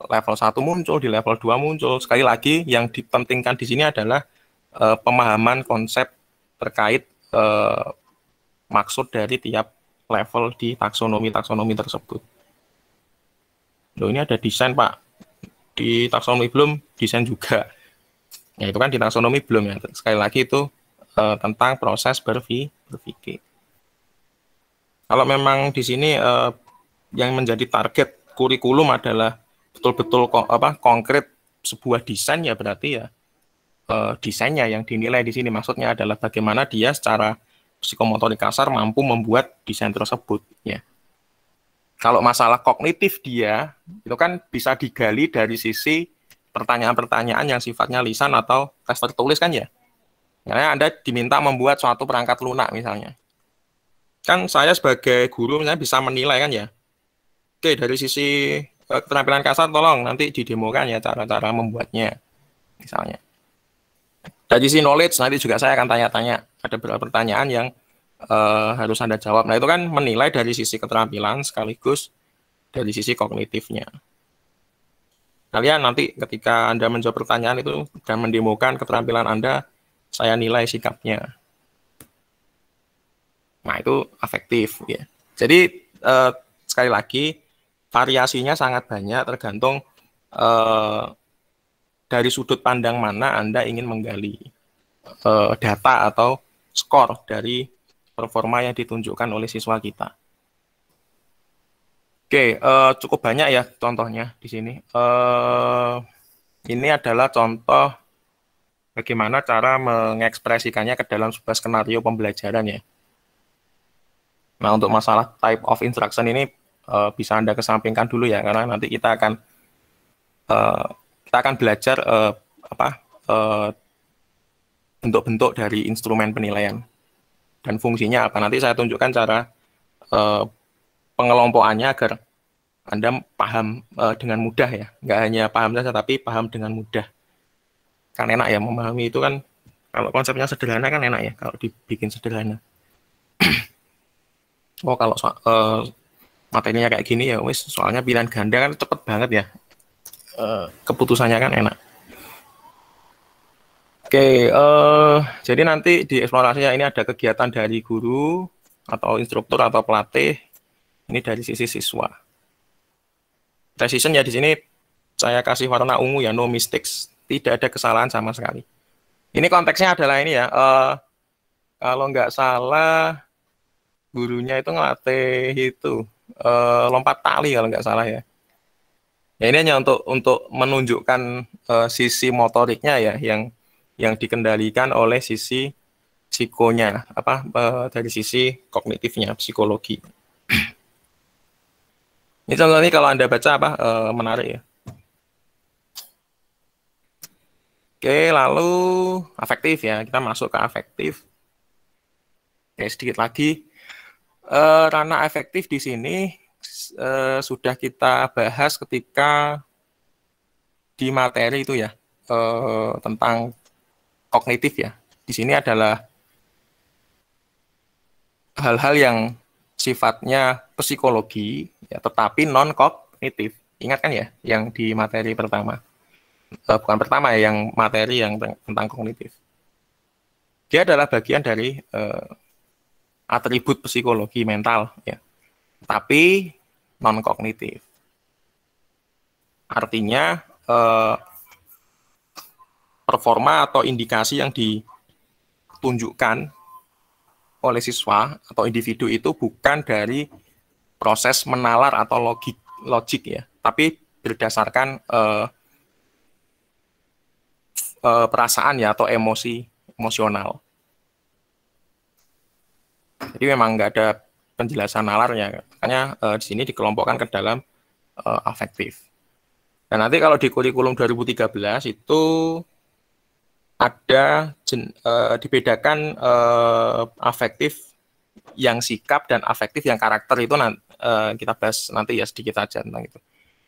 level 1 muncul, di level 2 muncul. Sekali lagi yang dipentingkan di sini adalah e, pemahaman konsep terkait e, maksud dari tiap level di taksonomi-taksonomi tersebut. Loh ini ada desain Pak. Di taksonomi belum, desain juga. Ya itu kan di taksonomi belum ya. Sekali lagi itu e, tentang proses berpikir. Kalau memang di sini e, yang menjadi target kurikulum adalah betul-betul ko apa konkret sebuah desain ya berarti ya uh, desainnya yang dinilai di sini maksudnya adalah bagaimana dia secara psikomotorik kasar mampu membuat desain tersebut ya. Kalau masalah kognitif dia itu kan bisa digali dari sisi pertanyaan-pertanyaan yang sifatnya lisan atau tes tertulis kan ya. Misalnya Anda diminta membuat suatu perangkat lunak misalnya. Kan saya sebagai guru misalnya bisa menilai kan ya. Oke, dari sisi Keterampilan eh, kasar tolong nanti didemokan ya cara-cara membuatnya misalnya dari sisi knowledge nanti juga saya akan tanya-tanya ada beberapa pertanyaan yang uh, harus anda jawab nah itu kan menilai dari sisi keterampilan sekaligus dari sisi kognitifnya kalian nanti ketika anda menjawab pertanyaan itu dan mendemokan keterampilan anda saya nilai sikapnya nah itu efektif ya jadi uh, sekali lagi variasinya sangat banyak tergantung uh, dari sudut pandang mana Anda ingin menggali uh, data atau skor dari performa yang ditunjukkan oleh siswa kita. Oke, uh, cukup banyak ya contohnya di sini. Uh, ini adalah contoh bagaimana cara mengekspresikannya ke dalam sebuah skenario pembelajaran ya. Nah, untuk masalah type of instruction ini uh, bisa Anda kesampingkan dulu ya karena nanti kita akan uh, kita akan belajar uh, apa bentuk-bentuk uh, dari instrumen penilaian dan fungsinya apa. Nanti saya tunjukkan cara uh, pengelompokannya agar Anda paham uh, dengan mudah ya. Nggak hanya paham saja tapi paham dengan mudah. Kan enak ya memahami itu kan kalau konsepnya sederhana kan enak ya kalau dibikin sederhana. (clears throat) oh kalau uh, materinya kayak gini ya wes soalnya pilihan ganda kan cepet banget ya keputusannya kan enak oke uh, jadi nanti di eksplorasinya ini ada kegiatan dari guru atau instruktur atau pelatih ini dari sisi siswa decision ya di sini saya kasih warna ungu ya no mistakes tidak ada kesalahan sama sekali ini konteksnya adalah ini ya uh, kalau nggak salah gurunya itu ngelatih itu uh, lompat tali kalau nggak salah ya. Ya ini hanya untuk untuk menunjukkan uh, sisi motoriknya ya yang yang dikendalikan oleh sisi psikonya apa uh, dari sisi kognitifnya psikologi. (clears throat) ini contohnya kalau anda baca apa uh, menarik ya. Oke lalu afektif ya kita masuk ke afektif. Oke sedikit lagi uh, ranah efektif di sini uh, sudah kita bahas ketika di materi itu ya uh, tentang kognitif ya. Di sini adalah hal-hal yang sifatnya psikologi ya tetapi non kognitif. Ingat kan ya yang di materi pertama. Uh, bukan pertama ya yang materi yang tentang kognitif. Dia adalah bagian dari uh, atribut psikologi mental ya. Tapi non kognitif. Artinya eh, performa atau indikasi yang ditunjukkan oleh siswa atau individu itu bukan dari proses menalar atau logik logik ya, tapi berdasarkan eh, eh perasaan ya atau emosi emosional. Jadi memang nggak ada penjelasan nalarnya. Makanya eh, di sini dikelompokkan ke dalam eh, afektif. Dan nanti kalau di kurikulum 2013 itu ada jen, eh, dibedakan afektif yang sikap dan afektif yang karakter itu nanti, kita bahas nanti ya sedikit aja tentang itu.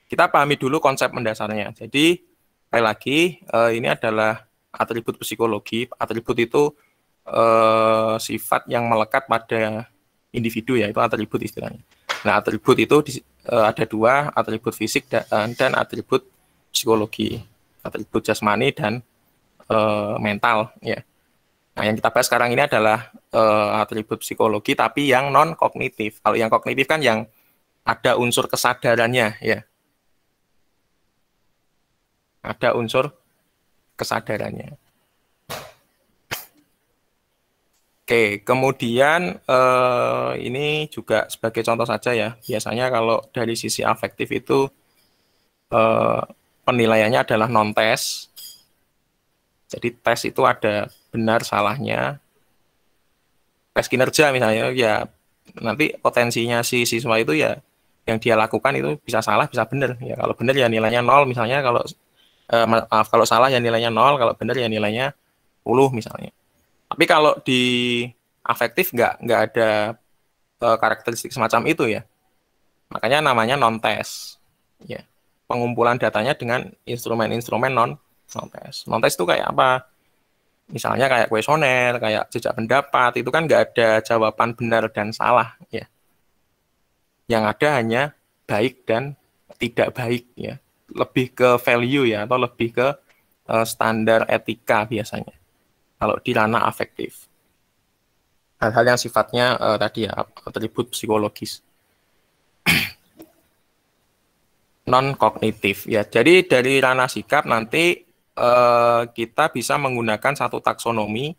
Kita pahami dulu konsep mendasarnya. Jadi sekali lagi ini adalah atribut psikologi. Atribut itu eh, sifat yang melekat pada individu ya itu atribut istilahnya. Nah atribut itu di, eh, ada dua atribut fisik dan, eh, dan atribut psikologi, atribut jasmani dan eh, mental ya. Nah yang kita bahas sekarang ini adalah eh, atribut psikologi tapi yang non kognitif. Kalau yang kognitif kan yang ada unsur kesadarannya ya. Ada unsur kesadarannya. Oke, kemudian eh, ini juga sebagai contoh saja ya. Biasanya kalau dari sisi afektif itu eh, penilaiannya adalah non-tes. Jadi tes itu ada benar salahnya. Tes kinerja misalnya ya nanti potensinya si siswa itu ya yang dia lakukan itu bisa salah bisa benar ya kalau benar ya nilainya nol misalnya kalau eh, maaf kalau salah ya nilainya nol kalau benar ya nilainya 10 misalnya tapi kalau di afektif nggak nggak ada uh, karakteristik semacam itu ya. Makanya namanya non test. Ya. Pengumpulan datanya dengan instrumen-instrumen non non test. Non test itu kayak apa? Misalnya kayak kuesioner, kayak jejak pendapat, itu kan nggak ada jawaban benar dan salah ya. Yang ada hanya baik dan tidak baik ya. Lebih ke value ya atau lebih ke uh, standar etika biasanya kalau di ranah afektif. Hal-hal yang sifatnya uh, tadi ya atribut psikologis. (clears throat) non kognitif ya. Jadi dari ranah sikap nanti uh, kita bisa menggunakan satu taksonomi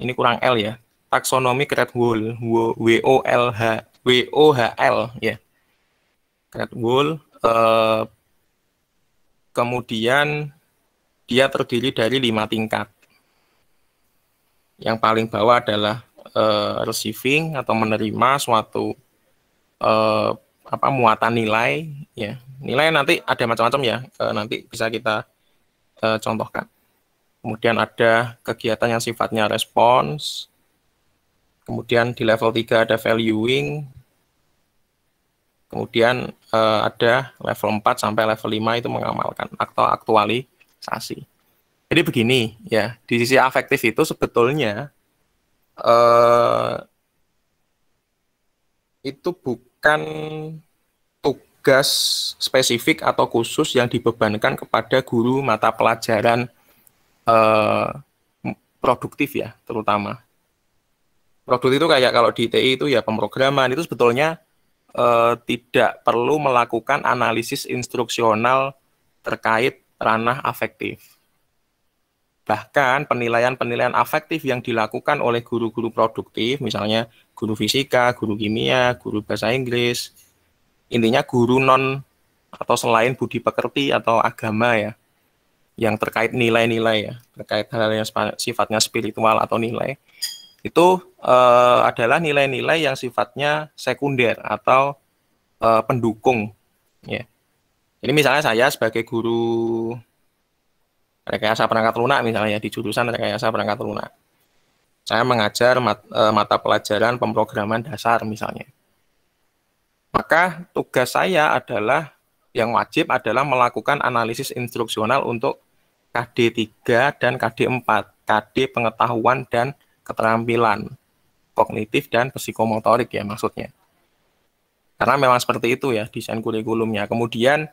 ini kurang L ya. Taksonomi Kret Wool, W O L H W O H L ya. Kret Wool uh, eh, kemudian dia terdiri dari lima tingkat yang paling bawah adalah uh, receiving atau menerima suatu uh, apa muatan nilai ya nilai nanti ada macam-macam ya uh, nanti bisa kita uh, contohkan kemudian ada kegiatan yang sifatnya respons kemudian di level 3 ada valuing kemudian uh, ada level 4 sampai level 5 itu mengamalkan atau aktualisasi jadi begini ya, di sisi afektif itu sebetulnya eh, itu bukan tugas spesifik atau khusus yang dibebankan kepada guru mata pelajaran eh, produktif ya, terutama. Produktif itu kayak kalau di TI itu ya pemrograman itu sebetulnya eh, tidak perlu melakukan analisis instruksional terkait ranah afektif Bahkan penilaian-penilaian afektif yang dilakukan oleh guru-guru produktif, misalnya guru fisika, guru kimia, guru bahasa Inggris, intinya guru non atau selain budi pekerti atau agama ya, yang terkait nilai-nilai ya, terkait hal hal yang sifatnya spiritual atau nilai, itu uh, adalah nilai-nilai yang sifatnya sekunder atau uh, pendukung ya. Ini misalnya saya sebagai guru rekayasa perangkat lunak misalnya di jurusan rekayasa perangkat lunak. Saya mengajar mat, e, mata pelajaran pemrograman dasar misalnya. Maka tugas saya adalah yang wajib adalah melakukan analisis instruksional untuk KD3 dan KD4, KD pengetahuan dan keterampilan, kognitif dan psikomotorik ya maksudnya. Karena memang seperti itu ya desain kurikulumnya. Kemudian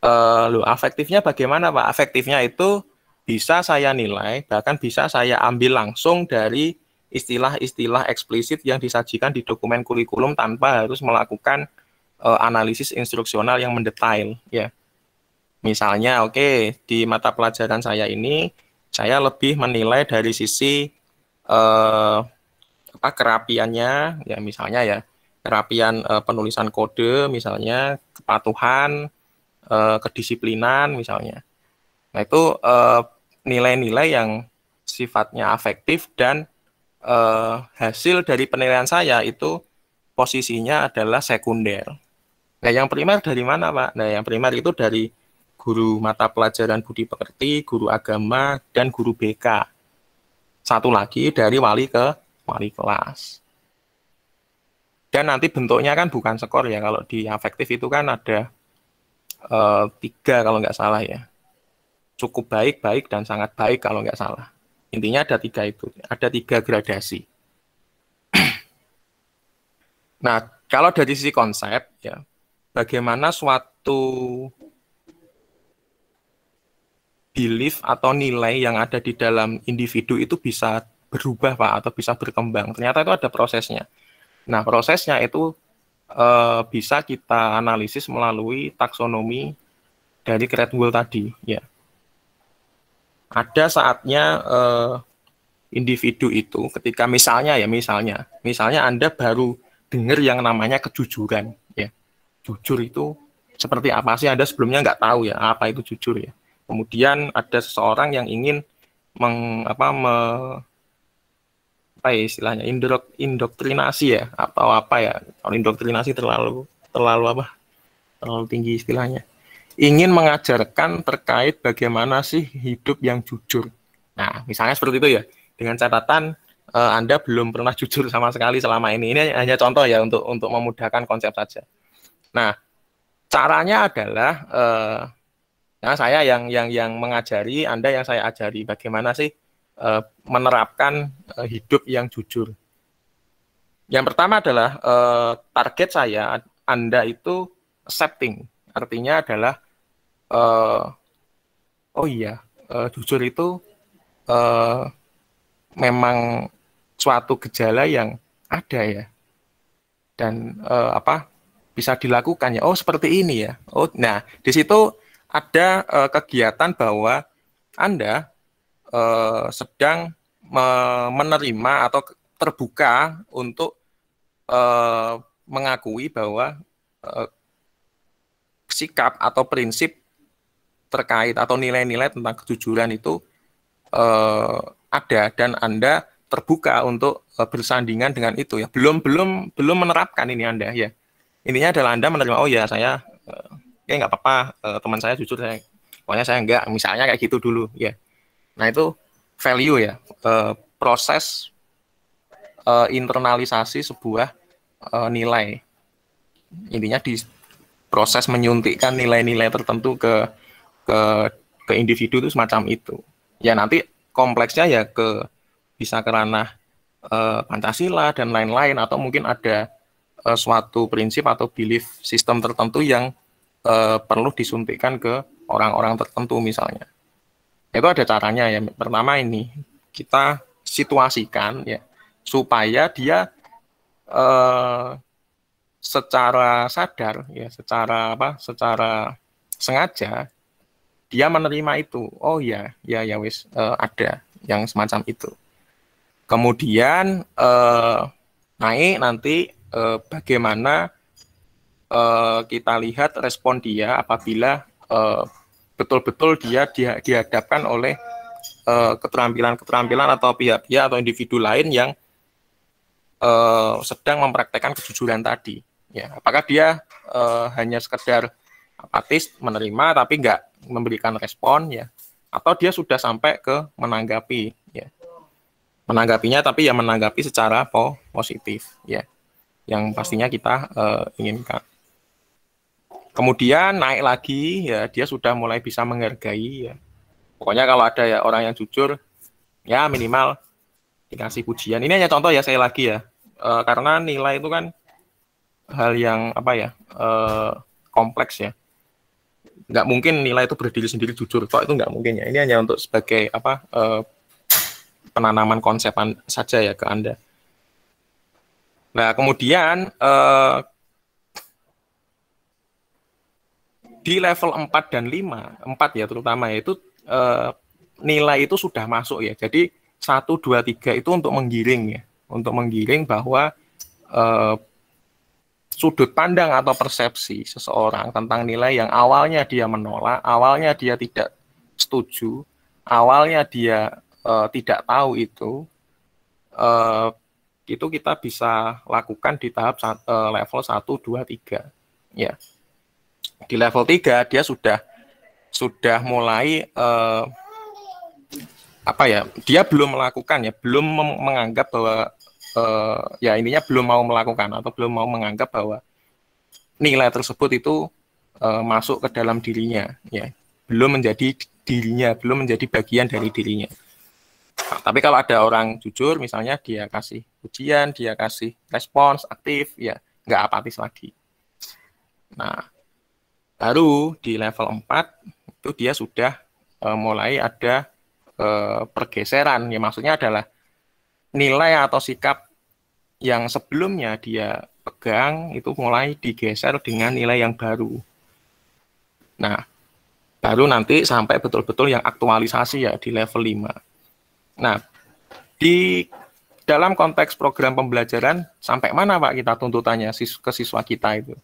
Uh, eh, lo afektifnya bagaimana Pak? Afektifnya itu bisa saya nilai, bahkan bisa saya ambil langsung dari istilah-istilah eksplisit yang disajikan di dokumen kurikulum tanpa harus melakukan uh, analisis instruksional yang mendetail ya. Misalnya oke okay, di mata pelajaran saya ini saya lebih menilai dari sisi uh, apa kerapiannya ya misalnya ya kerapian uh, penulisan kode misalnya kepatuhan uh, kedisiplinan misalnya. Nah itu eh, nilai-nilai uh, yang sifatnya afektif dan uh, hasil dari penilaian saya itu posisinya adalah sekunder. Nah yang primer dari mana Pak? Nah yang primer itu dari guru mata pelajaran budi pekerti, guru agama, dan guru BK. Satu lagi dari wali ke wali kelas. Dan nanti bentuknya kan bukan skor ya, kalau di afektif itu kan ada Eh, tiga kalau nggak salah ya cukup baik baik dan sangat baik kalau nggak salah intinya ada tiga itu ada tiga gradasi (clears throat) nah kalau dari sisi konsep ya bagaimana suatu belief atau nilai yang ada di dalam individu itu bisa berubah pak atau bisa berkembang ternyata itu ada prosesnya nah prosesnya itu uh, bisa kita analisis melalui taksonomi dari Wall tadi ya ada saatnya uh, individu itu ketika misalnya ya misalnya misalnya anda baru dengar yang namanya kejujuran ya jujur itu seperti apa sih anda sebelumnya nggak tahu ya apa itu jujur ya kemudian ada seseorang yang ingin meng, me, apa ya istilahnya indo indoktrinasi ya atau apa ya kalau indoktrinasi terlalu terlalu apa terlalu tinggi istilahnya ingin mengajarkan terkait bagaimana sih hidup yang jujur nah misalnya seperti itu ya dengan catatan uh, anda belum pernah jujur sama sekali selama ini ini hanya contoh ya untuk untuk memudahkan konsep saja nah caranya adalah uh, nah saya yang yang yang mengajari anda yang saya ajari bagaimana sih uh, menerapkan uh, hidup yang jujur. Yang pertama adalah uh, target saya Anda itu setting, artinya adalah uh, oh iya uh, jujur itu uh, memang suatu gejala yang ada ya dan uh, apa bisa dilakukan ya. Oh seperti ini ya. Oh nah di situ ada uh, kegiatan bahwa Anda Eh, sedang menerima atau terbuka untuk eh, mengakui bahwa eh, sikap atau prinsip terkait atau nilai-nilai tentang kejujuran itu ada dan Anda terbuka untuk bersandingan dengan itu ya. Belum belum belum menerapkan ini Anda ya. Intinya adalah Anda menerima oh ya saya ya kayak nggak apa-apa teman saya jujur saya pokoknya saya enggak misalnya kayak gitu dulu ya. Nah itu value ya uh, proses uh, internalisasi sebuah uh, nilai. Intinya di proses menyuntikkan nilai-nilai tertentu ke ke ke individu itu semacam itu. Ya nanti kompleksnya ya ke bisa ke ranah uh, Pancasila dan lain-lain atau mungkin ada uh, suatu prinsip atau belief sistem tertentu yang uh, perlu disuntikkan ke orang-orang tertentu misalnya. Ya, itu ada caranya ya. Pertama ini kita situasikan ya supaya dia eh, secara sadar ya secara apa secara sengaja dia menerima itu oh ya ya ya wis eh, ada yang semacam itu kemudian eh, naik nanti eh, bagaimana eh, kita lihat respon dia apabila eh, betul-betul dia, dihadapkan oleh eh, keterampilan-keterampilan uh, atau pihak-pihak atau individu lain yang uh, sedang mempraktekkan kejujuran tadi. Ya, apakah dia uh, hanya sekedar apatis menerima tapi nggak memberikan respon ya, atau dia sudah sampai ke menanggapi ya, menanggapinya tapi ya menanggapi secara po positif ya, yang pastinya kita uh, inginkan kemudian naik lagi ya dia sudah mulai bisa menghargai ya pokoknya kalau ada ya orang yang jujur ya minimal dikasih pujian ini hanya contoh ya saya lagi ya e, karena nilai itu kan hal yang apa ya e, kompleks ya nggak mungkin nilai itu berdiri sendiri jujur kok itu nggak mungkin ya ini hanya untuk sebagai apa e, penanaman konsepan saja ya ke anda nah kemudian e, di level 4 dan 5, 4 ya terutama itu e, nilai itu sudah masuk ya. Jadi 1 2 3 itu untuk menggiring ya, untuk menggiring bahwa e, sudut pandang atau persepsi seseorang tentang nilai yang awalnya dia menolak, awalnya dia tidak setuju, awalnya dia e, tidak tahu itu e, itu kita bisa lakukan di tahap e, level 1 2 3 ya. Yeah di level 3 dia sudah sudah mulai uh, apa ya dia belum melakukan ya belum menganggap bahwa uh, ya ininya belum mau melakukan atau belum mau menganggap bahwa nilai tersebut itu uh, masuk ke dalam dirinya ya belum menjadi dirinya belum menjadi bagian dari dirinya nah, tapi kalau ada orang jujur misalnya dia kasih ujian dia kasih respons aktif ya nggak apatis lagi nah Baru di level 4 itu dia sudah uh, mulai ada uh, pergeseran. Ya maksudnya adalah nilai atau sikap yang sebelumnya dia pegang itu mulai digeser dengan nilai yang baru. Nah, baru nanti sampai betul-betul yang aktualisasi ya di level 5. Nah, di dalam konteks program pembelajaran sampai mana Pak kita tuntutannya ke siswa kita itu?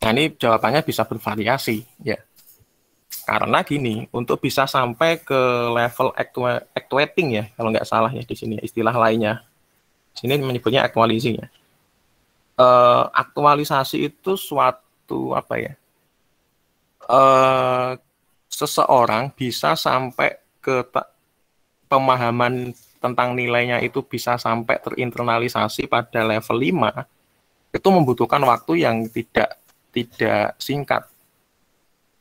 Nah, ini jawabannya bisa bervariasi, ya. Karena gini, untuk bisa sampai ke level actua actuating ya, kalau nggak salah ya di sini istilah lainnya. Di sini menyebutnya aktualisasi ya. Uh, aktualisasi itu suatu apa ya? Uh, seseorang bisa sampai ke pemahaman tentang nilainya itu bisa sampai terinternalisasi pada level 5 itu membutuhkan waktu yang tidak tidak singkat.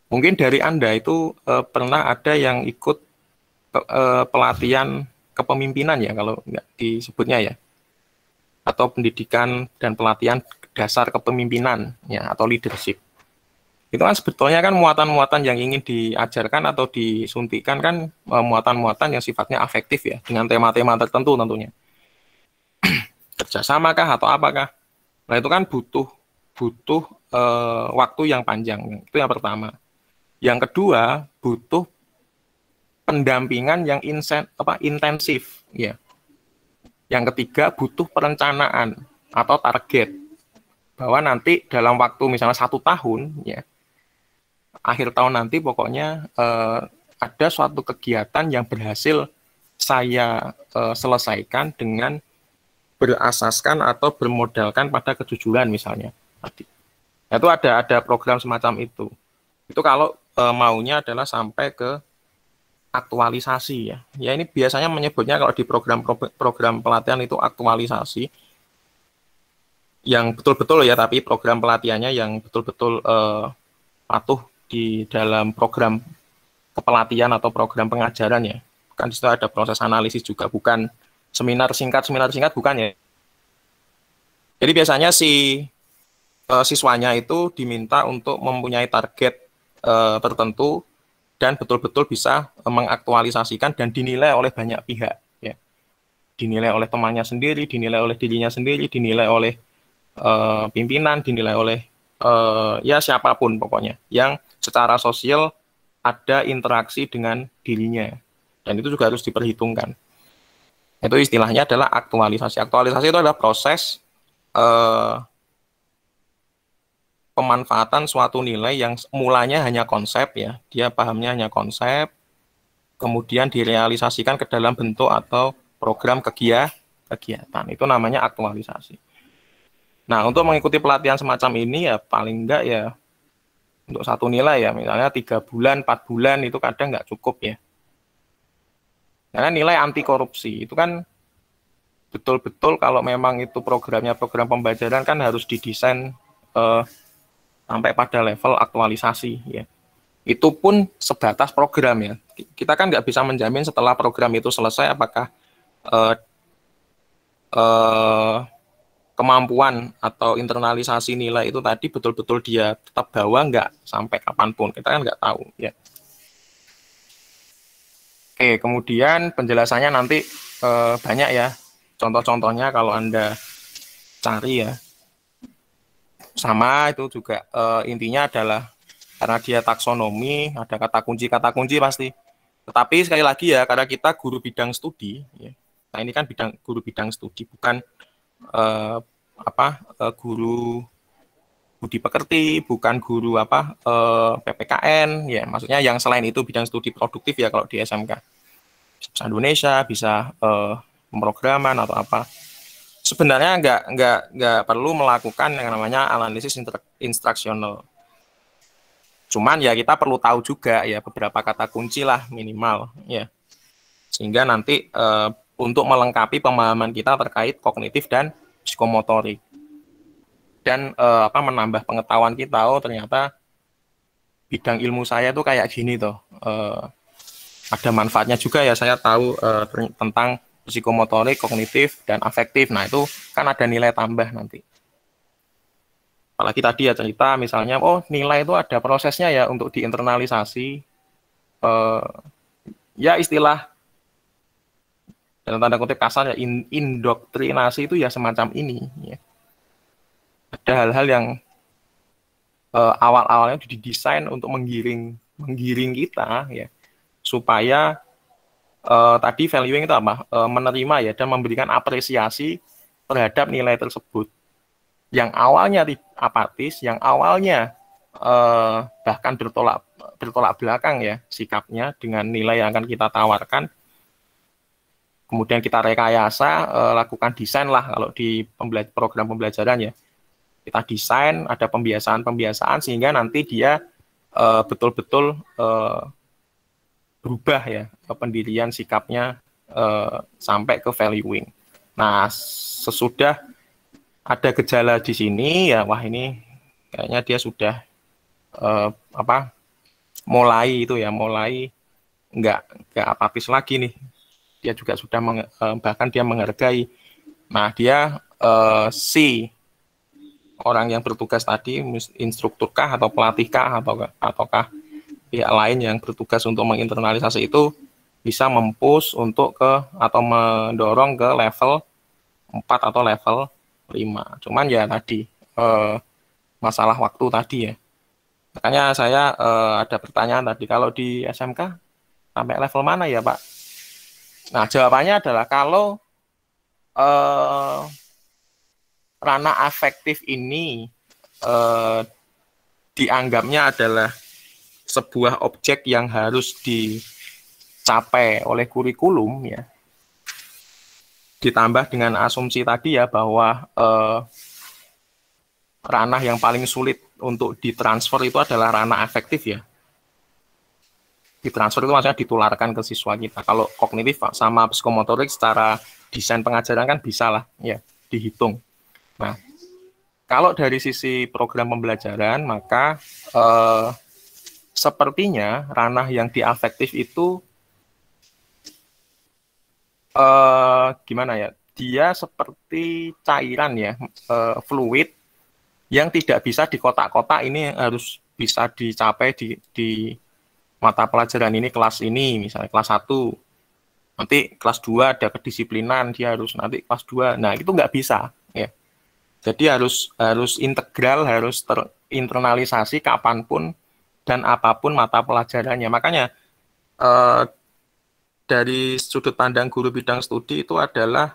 Mungkin dari Anda itu eh, pernah ada yang ikut ke, eh, pelatihan kepemimpinan ya kalau nggak disebutnya ya. Atau pendidikan dan pelatihan dasar kepemimpinan ya atau leadership. Itu kan sebetulnya kan muatan-muatan yang ingin diajarkan atau disuntikan kan eh, muatan-muatan yang sifatnya afektif ya dengan tema-tema tertentu tentunya. (clears throat) Kerjasamakah atau apakah? Nah itu kan butuh butuh uh, waktu yang panjang. Itu yang pertama. Yang kedua, butuh pendampingan yang insen, apa, intensif. Ya. Yang ketiga, butuh perencanaan atau target. Bahwa nanti dalam waktu misalnya satu tahun, ya, akhir tahun nanti pokoknya uh, ada suatu kegiatan yang berhasil saya uh, selesaikan dengan berasaskan atau bermodalkan pada kejujuran misalnya itu ada ada program semacam itu. Itu kalau e, maunya adalah sampai ke aktualisasi ya. Ya ini biasanya menyebutnya kalau di program program pelatihan itu aktualisasi yang betul-betul ya tapi program pelatihannya yang betul-betul e, patuh di dalam program kepelatihan atau program pengajaran ya. Kan di ada proses analisis juga bukan seminar singkat seminar singkat bukan ya. Jadi biasanya si uh, siswanya itu diminta untuk mempunyai target uh, tertentu dan betul-betul bisa eh, mengaktualisasikan dan dinilai oleh banyak pihak ya dinilai oleh temannya sendiri dinilai oleh dirinya sendiri dinilai oleh uh, pimpinan dinilai oleh uh, ya siapapun pokoknya yang secara sosial ada interaksi dengan dirinya dan itu juga harus diperhitungkan itu istilahnya adalah aktualisasi aktualisasi itu adalah proses uh, pemanfaatan suatu nilai yang mulanya hanya konsep ya, dia pahamnya hanya konsep, kemudian direalisasikan ke dalam bentuk atau program kegiatan kegiatan. Itu namanya aktualisasi. Nah, untuk mengikuti pelatihan semacam ini ya paling enggak ya untuk satu nilai ya, misalnya tiga bulan, empat bulan itu kadang nggak cukup ya. Karena nilai anti korupsi itu kan betul-betul kalau memang itu programnya program pembelajaran kan harus didesain eh, sampai pada level aktualisasi ya. Itu pun sebatas program ya. Kita kan nggak bisa menjamin setelah program itu selesai apakah eh, eh, kemampuan atau internalisasi nilai itu tadi betul-betul dia tetap bawa nggak sampai kapanpun. Kita kan nggak tahu ya. Oke, kemudian penjelasannya nanti eh, banyak ya. Contoh-contohnya kalau Anda cari ya sama itu juga uh, intinya adalah karena dia taksonomi ada kata kunci kata kunci pasti tetapi sekali lagi ya karena kita guru bidang studi ya. nah ini kan bidang guru bidang studi bukan uh, apa uh, guru budi pekerti, bukan guru apa uh, PPKN, ya maksudnya yang selain itu bidang studi produktif ya kalau di SMK. Bisa Indonesia, bisa uh, pemrograman atau apa sebenarnya nggak nggak nggak perlu melakukan yang namanya analisis instruksional. Cuman ya kita perlu tahu juga ya beberapa kata kunci lah minimal ya. Sehingga nanti e, untuk melengkapi pemahaman kita terkait kognitif dan psikomotorik. Dan e, apa menambah pengetahuan kita oh ternyata bidang ilmu saya tuh kayak gini tuh E, eh, ada manfaatnya juga ya saya tahu e, tentang psikomotorik, kognitif, dan afektif. Nah, itu kan ada nilai tambah nanti. Apalagi tadi ya cerita misalnya, oh nilai itu ada prosesnya ya untuk diinternalisasi. Eh, ya istilah, dalam tanda kutip kasar ya, indoktrinasi itu ya semacam ini. Ya. Ada hal-hal yang eh, awal-awalnya didesain untuk menggiring menggiring kita ya supaya uh, tadi valuing itu apa? Uh, menerima ya dan memberikan apresiasi terhadap nilai tersebut. Yang awalnya apatis, yang awalnya uh, bahkan bertolak bertolak belakang ya sikapnya dengan nilai yang akan kita tawarkan. Kemudian kita rekayasa, uh, lakukan desain lah kalau di pembelaj- program pembelajaran ya. Kita desain, ada pembiasaan-pembiasaan sehingga nanti dia betul-betul uh, uh, berubah ya pendirian sikapnya uh, sampai ke valuing. Nah sesudah ada gejala di sini ya wah ini kayaknya dia sudah uh, apa mulai itu ya mulai nggak nggak apapis lagi nih dia juga sudah meng, uh, eh, bahkan dia menghargai nah dia uh, si orang yang bertugas tadi instruktur atau pelatihkah atau ataukah pihak lain yang bertugas untuk menginternalisasi itu bisa mempus untuk ke atau mendorong ke level 4 atau level 5. Cuman ya tadi eh, masalah waktu tadi ya. Makanya saya eh, ada pertanyaan tadi kalau di SMK sampai level mana ya, Pak? Nah, jawabannya adalah kalau eh, ranah afektif ini eh, dianggapnya adalah sebuah objek yang harus dicapai oleh kurikulum ya ditambah dengan asumsi tadi ya bahwa eh, ranah yang paling sulit untuk ditransfer itu adalah ranah afektif ya ditransfer itu maksudnya ditularkan ke siswa kita kalau kognitif sama psikomotorik secara desain pengajaran kan bisa lah ya dihitung nah kalau dari sisi program pembelajaran maka eh, sepertinya ranah yang diafektif itu uh, gimana ya? Dia seperti cairan ya, uh, fluid yang tidak bisa di kotak kotak ini harus bisa dicapai di, di mata pelajaran ini kelas ini misalnya kelas 1 nanti kelas 2 ada kedisiplinan dia harus nanti kelas 2 nah itu nggak bisa ya jadi harus harus integral harus terinternalisasi kapanpun dan apapun mata pelajarannya. Makanya eh, dari sudut pandang guru bidang studi itu adalah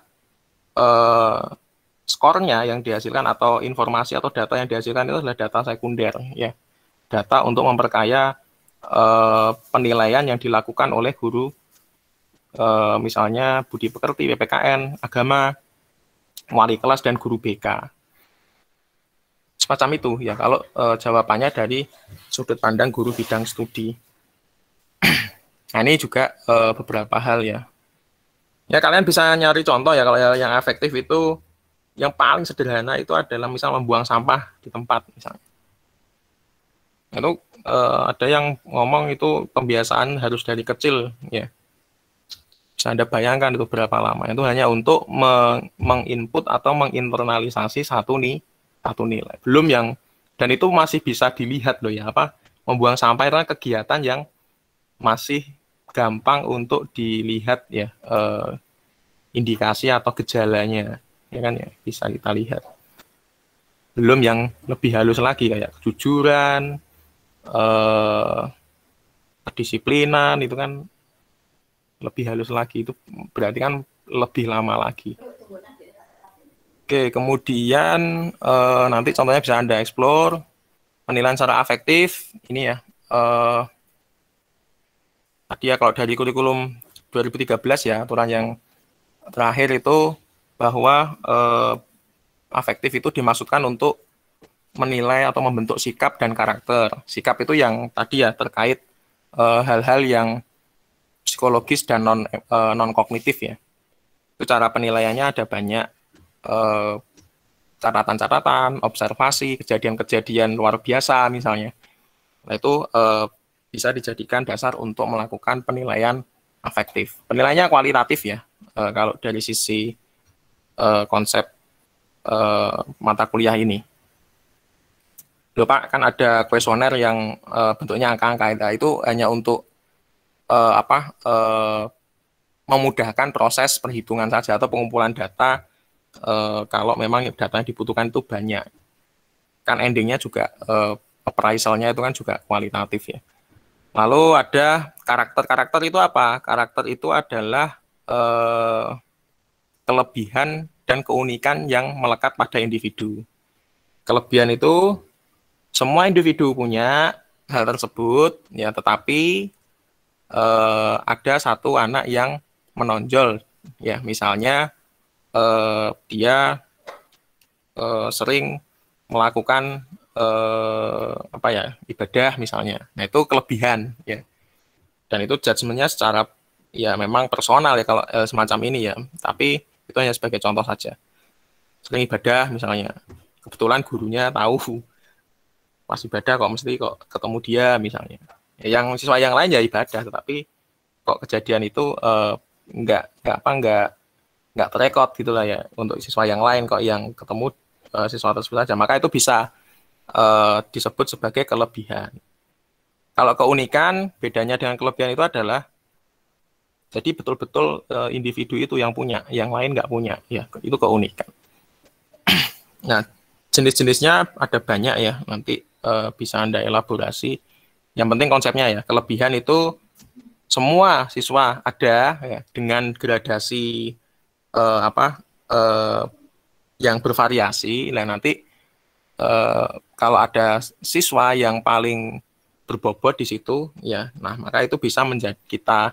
eh, skornya yang dihasilkan atau informasi atau data yang dihasilkan itu adalah data sekunder, ya, data untuk memperkaya eh, penilaian yang dilakukan oleh guru uh, misalnya budi pekerti, PPKN, agama, wali kelas dan guru BK semacam itu ya kalau e, jawabannya dari sudut pandang guru bidang studi. (clears throat) nah ini juga e, beberapa hal ya. Ya kalian bisa nyari contoh ya kalau yang efektif itu yang paling sederhana itu adalah misal membuang sampah di tempat misalnya. Itu e, eh, ada yang ngomong itu pembiasaan harus dari kecil ya. Bisa Anda bayangkan itu berapa lama. Itu hanya untuk meng menginput atau menginternalisasi satu nih satu nilai. Belum yang dan itu masih bisa dilihat loh ya apa membuang sampah itu kegiatan yang masih gampang untuk dilihat ya eh, indikasi atau gejalanya ya kan ya bisa kita lihat. Belum yang lebih halus lagi kayak kejujuran, eh, kedisiplinan itu kan lebih halus lagi itu berarti kan lebih lama lagi. Oke, kemudian uh, nanti contohnya bisa Anda explore penilaian secara afektif ini ya. Uh, tadi ya kalau dari kurikulum 2013 ya aturan yang terakhir itu bahwa eh, afektif itu dimaksudkan untuk menilai atau membentuk sikap dan karakter. Sikap itu yang tadi ya terkait eh, hal-hal yang psikologis dan non eh, non kognitif ya. Itu cara penilaiannya ada banyak. Eh, catatan-catatan, uh, observasi, kejadian-kejadian luar biasa misalnya. Nah itu uh, bisa dijadikan dasar untuk melakukan penilaian afektif. Penilaiannya kualitatif ya. uh, kalau dari sisi uh, konsep uh, mata kuliah ini. Lupa Pak, kan ada kuesioner yang uh, bentuknya angka-angka nah, itu hanya untuk uh, apa uh, memudahkan proses perhitungan saja atau pengumpulan data uh, kalau memang datanya dibutuhkan itu banyak. Kan endingnya juga uh, appraisalnya itu kan juga kualitatif ya. Lalu ada karakter-karakter itu apa? Karakter itu adalah uh, kelebihan dan keunikan yang melekat pada individu. Kelebihan itu semua individu punya hal tersebut ya tetapi ada satu anak yang menonjol ya misalnya uh, dia uh, sering melakukan uh, apa ya ibadah misalnya. Nah itu kelebihan ya. Dan itu judgementnya secara ya memang personal ya kalau uh, semacam ini ya. Tapi itu hanya sebagai contoh saja. Sering ibadah misalnya. Kebetulan gurunya tahu (laughs) pas ibadah kok mesti kok ketemu dia misalnya. Ya, yang siswa yang lain ya ibadah, tetapi kok kejadian itu uh, nggak nggak apa nggak nggak terekod gitulah ya untuk siswa yang lain kok yang ketemu uh, siswa tersebut saja maka itu bisa uh, disebut sebagai kelebihan kalau keunikan bedanya dengan kelebihan itu adalah jadi betul-betul uh, individu itu yang punya, yang lain nggak punya. Ya, itu keunikan. (clears throat) nah, jenis-jenisnya ada banyak ya. Nanti uh, bisa anda elaborasi. Yang penting konsepnya ya. Kelebihan itu semua siswa ada ya, dengan gradasi uh, apa uh, yang bervariasi. Nah nanti uh, kalau ada siswa yang paling berbobot di situ, ya, nah maka itu bisa menjadi kita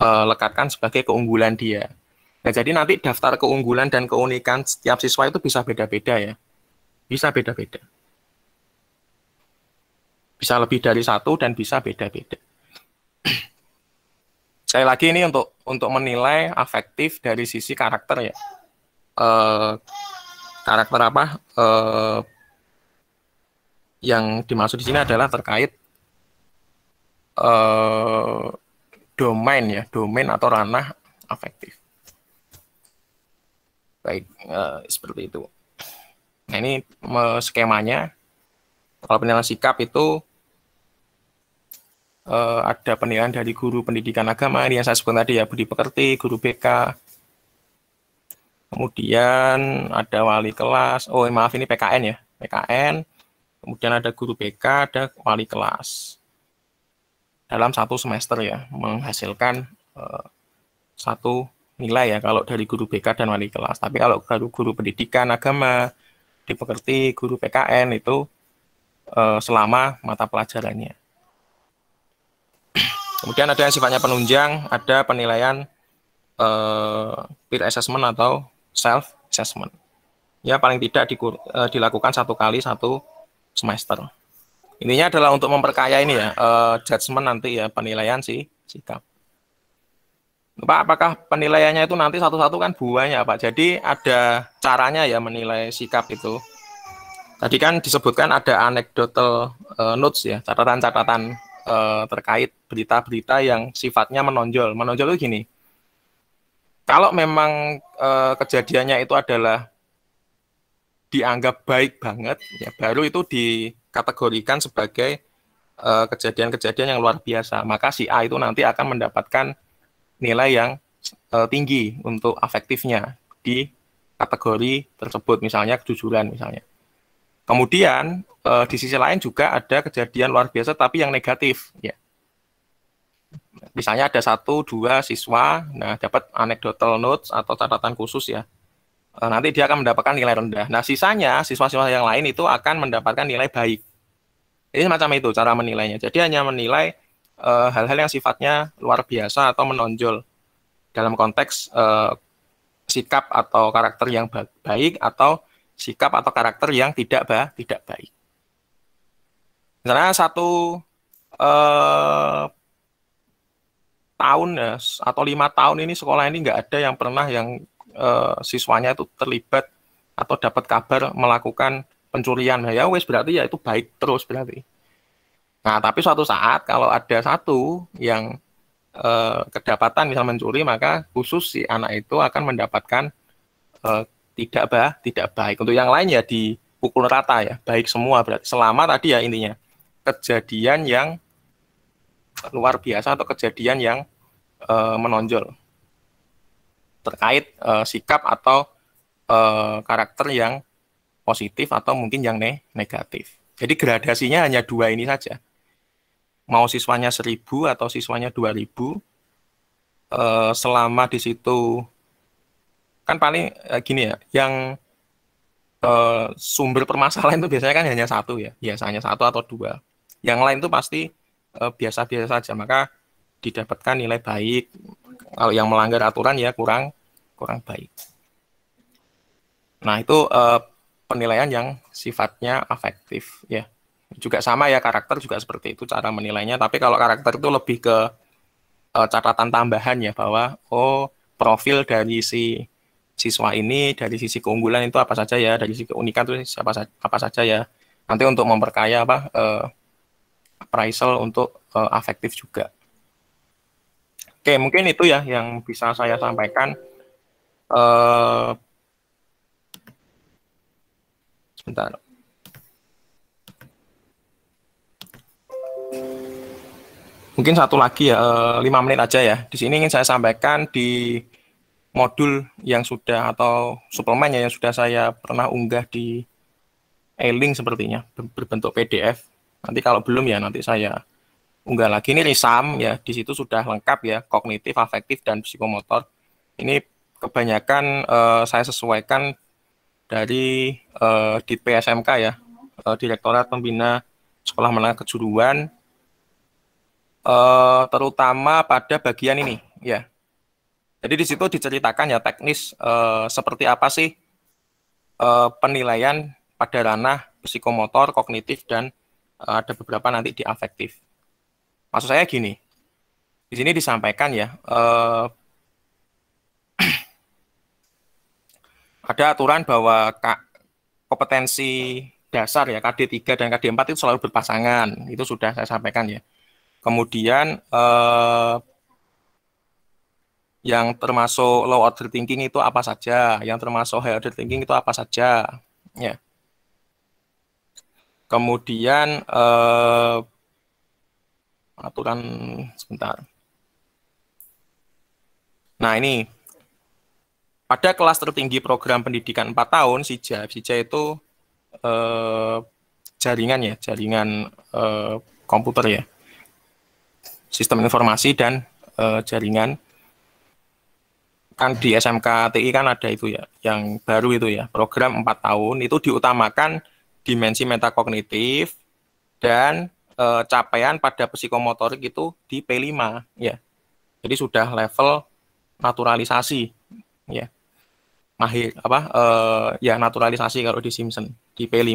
uh, lekatkan sebagai keunggulan dia. Nah jadi nanti daftar keunggulan dan keunikan setiap siswa itu bisa beda-beda ya, bisa beda-beda, bisa lebih dari satu dan bisa beda-beda. Sekali lagi ini untuk untuk menilai afektif dari sisi karakter ya. uh, karakter apa? uh, yang dimaksud di sini adalah terkait uh, domain ya, domain atau ranah afektif. Baik, uh, seperti itu. Nah, ini skemanya. Kalau penilaian sikap itu uh, ada penilaian dari guru pendidikan agama yang saya sebut tadi ya Budi Pekerti, guru BK. Kemudian ada wali kelas. Oh, eh, maaf ini PKN ya, PKN. Kemudian ada guru BK, ada wali kelas. Dalam satu semester ya menghasilkan uh, satu nilai ya kalau dari guru BK dan wali kelas. Tapi kalau dari guru pendidikan agama dipekerti guru PKN itu uh, selama mata pelajarannya. Kemudian ada yang sifatnya penunjang, ada penilaian eh, peer assessment atau self assessment. Ya paling tidak di, eh, dilakukan satu kali satu semester. Intinya adalah untuk memperkaya ini ya eh, judgement nanti ya penilaian si sikap. Pak, apakah penilaiannya itu nanti satu-satu kan buahnya, Pak? Jadi ada caranya ya menilai sikap itu. Tadi kan disebutkan ada anecdotal uh, eh, notes ya, catatan-catatan uh, terkait berita-berita yang sifatnya menonjol. Menonjol itu gini, kalau memang uh, kejadiannya itu adalah dianggap baik banget, ya baru itu dikategorikan sebagai eh, kejadian-kejadian uh, yang luar biasa. Maka si A itu nanti akan mendapatkan nilai yang uh, tinggi untuk afektifnya di kategori tersebut, misalnya kejujuran misalnya. Kemudian uh, di sisi lain juga ada kejadian luar biasa tapi yang negatif ya misalnya ada satu dua siswa nah dapat anecdotal notes atau catatan khusus ya uh, nanti dia akan mendapatkan nilai rendah nah sisanya siswa-siswa yang lain itu akan mendapatkan nilai baik Ini semacam itu cara menilainya jadi hanya menilai eh, hal-hal uh, yang sifatnya luar biasa atau menonjol dalam konteks uh, sikap atau karakter yang baik atau sikap atau karakter yang tidak bah tidak baik misalnya satu eh, tahun ya atau lima tahun ini sekolah ini nggak ada yang pernah yang eh, siswanya itu terlibat atau dapat kabar melakukan pencurian ya wes berarti ya itu baik terus berarti nah tapi suatu saat kalau ada satu yang eh, kedapatan misal mencuri maka khusus si anak itu akan mendapatkan eh, tidak bah tidak baik untuk yang lain ya pukul rata ya baik semua berarti selama tadi ya intinya kejadian yang luar biasa atau kejadian yang e, menonjol terkait e, sikap atau e, karakter yang positif atau mungkin yang ne negatif. Jadi gradasinya hanya dua ini saja. Mau siswanya seribu atau siswanya ribu, e, selama di situ kan paling e, gini ya, yang e, sumber permasalahan itu biasanya kan hanya satu ya, biasanya satu atau dua yang lain tuh pasti eh, biasa-biasa uh, saja maka didapatkan nilai baik kalau yang melanggar aturan ya kurang kurang baik nah itu uh, penilaian yang sifatnya afektif ya juga sama ya karakter juga seperti itu cara menilainya tapi kalau karakter itu lebih ke uh, catatan tambahan ya bahwa oh profil dari si siswa ini dari sisi keunggulan itu apa saja ya dari sisi keunikan itu siapa saja, apa saja ya nanti untuk memperkaya apa uh, appraisal untuk uh, afektif juga. Oke, mungkin itu ya yang bisa saya sampaikan. Uh, sebentar. Mungkin satu lagi ya, eh, lima menit aja ya. Di sini ingin saya sampaikan di modul yang sudah atau suplemen ya yang sudah saya pernah unggah di e-link sepertinya berbentuk PDF Nanti kalau belum ya nanti saya unggah lagi. Ini risam ya, di situ sudah lengkap ya, kognitif, afektif, dan psikomotor. Ini kebanyakan uh, saya sesuaikan dari uh, di PSMK ya, uh, Direktorat Pembina Sekolah Menengah Kejuruan, uh, terutama pada bagian ini ya. Jadi di situ diceritakan ya teknis uh, seperti apa sih uh, penilaian pada ranah psikomotor, kognitif, dan Eh, ada beberapa nanti di afektif. Maksud saya gini, di sini disampaikan ya, eh, (clears throat) ada aturan bahwa kompetensi dasar ya KD3 dan KD4 itu selalu berpasangan, itu sudah saya sampaikan ya. Kemudian eh, yang termasuk low order thinking itu apa saja, yang termasuk high order thinking itu apa saja, ya. Kemudian eh, aturan sebentar. Nah ini pada kelas tertinggi program pendidikan 4 tahun SIJA, SIJA itu eh, jaringan ya, jaringan eh, komputer ya, sistem informasi dan eh, jaringan. Kan di SMK TI kan ada itu ya, yang baru itu ya, program 4 tahun itu diutamakan dimensi metakognitif dan e, capaian pada psikomotorik itu di P5 ya. Jadi sudah level naturalisasi ya. Mahir apa e, ya naturalisasi kalau di Simpson di P5.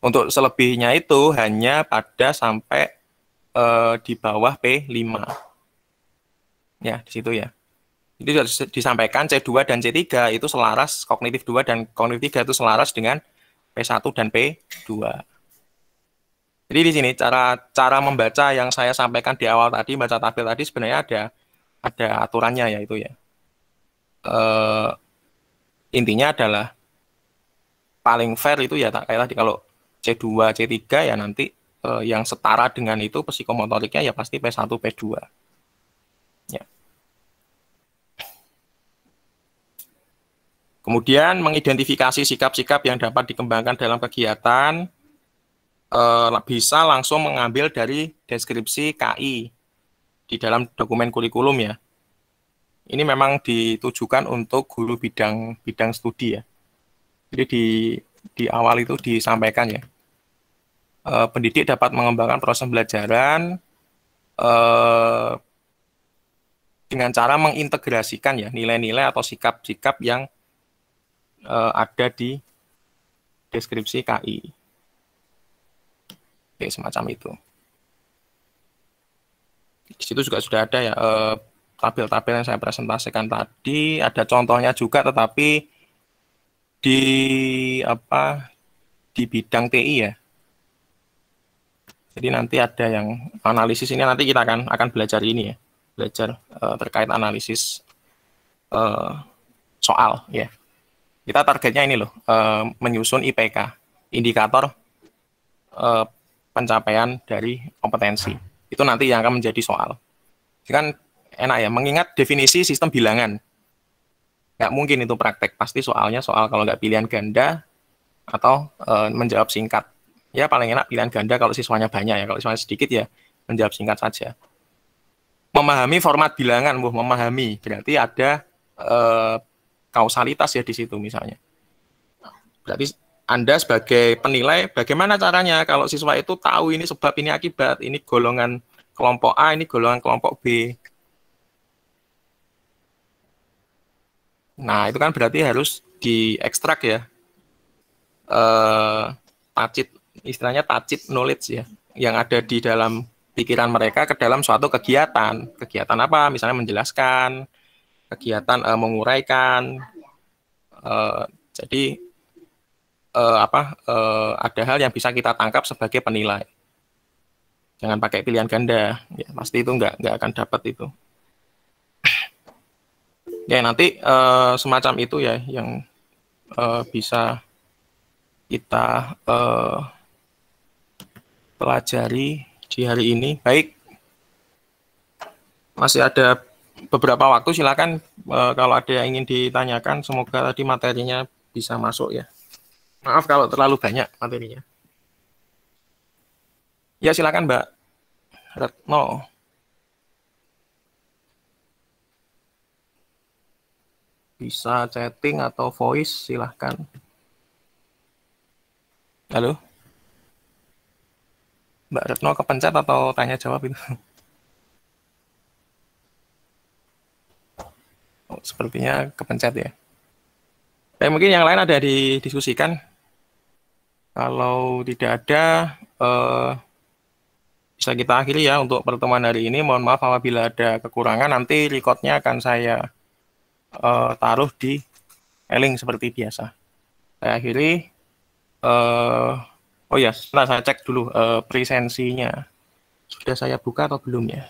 Untuk selebihnya itu hanya pada sampai e, di bawah P5. Ya, di situ ya itu disampaikan C2 dan C3 itu selaras kognitif 2 dan kognitif 3 itu selaras dengan P1 dan P2. Jadi di sini cara cara membaca yang saya sampaikan di awal tadi baca tabel tadi sebenarnya ada ada aturannya yaitu ya. Uh, intinya adalah paling fair itu ya kayak tadi kalau C2, C3 ya nanti eh, yang setara dengan itu psikomotoriknya ya pasti P1, P2. Ya. Kemudian mengidentifikasi sikap-sikap yang dapat dikembangkan dalam kegiatan eh, bisa langsung mengambil dari deskripsi KI di dalam dokumen kurikulum ya. Ini memang ditujukan untuk guru bidang bidang studi ya. Jadi di di awal itu disampaikan ya. E, pendidik dapat mengembangkan proses pembelajaran e, dengan cara mengintegrasikan ya nilai-nilai atau sikap-sikap yang uh, ada di deskripsi KI. Oke, semacam itu. Di situ juga sudah ada ya eh, tabel-tabel uh, yang saya presentasikan tadi, ada contohnya juga tetapi di apa di bidang TI ya. Jadi nanti ada yang analisis ini nanti kita akan akan belajar ini ya, belajar uh, terkait analisis uh, soal ya. Yeah. Kita targetnya ini loh, uh, menyusun IPK, indikator uh, pencapaian dari kompetensi. Itu nanti yang akan menjadi soal. Jadi kan enak ya, mengingat definisi sistem bilangan. Nggak mungkin itu praktek, pasti soalnya soal kalau nggak pilihan ganda atau uh, menjawab singkat. Ya paling enak pilihan ganda kalau siswanya banyak ya, kalau siswanya sedikit ya menjawab singkat saja memahami format bilangan, bu, memahami berarti ada kausalitas ya di situ misalnya. Berarti Anda sebagai penilai bagaimana caranya kalau siswa itu tahu ini sebab ini akibat, ini golongan kelompok A, ini golongan kelompok B. Nah, itu kan berarti harus diekstrak ya. Eh tacit istilahnya tacit knowledge ya yang ada di dalam pikiran mereka ke dalam suatu kegiatan. Kegiatan apa? Misalnya menjelaskan, kegiatan uh, menguraikan. Uh, jadi uh, apa uh, ada hal yang bisa kita tangkap sebagai penilai. Jangan pakai pilihan ganda, ya pasti itu nggak nggak akan dapat itu. Ya nanti uh, semacam itu ya yang uh, bisa kita uh, pelajari di hari ini. Baik, masih ada beberapa waktu silakan uh, kalau ada yang ingin ditanyakan semoga tadi materinya bisa masuk ya. Maaf kalau terlalu banyak materinya. Ya silakan Mbak Retno. Bisa chatting atau voice silahkan. Halo? Mbak Retno kepencet atau tanya jawab itu? oh, sepertinya kepencet ya Eh, mungkin yang lain ada didiskusikan kalau tidak ada eh, bisa kita akhiri ya untuk pertemuan hari ini mohon maaf apabila ada kekurangan nanti recordnya akan saya eh, taruh di e-link seperti biasa saya akhiri eh, oh ya yes. saya cek dulu eh, presensinya sudah saya buka atau belum ya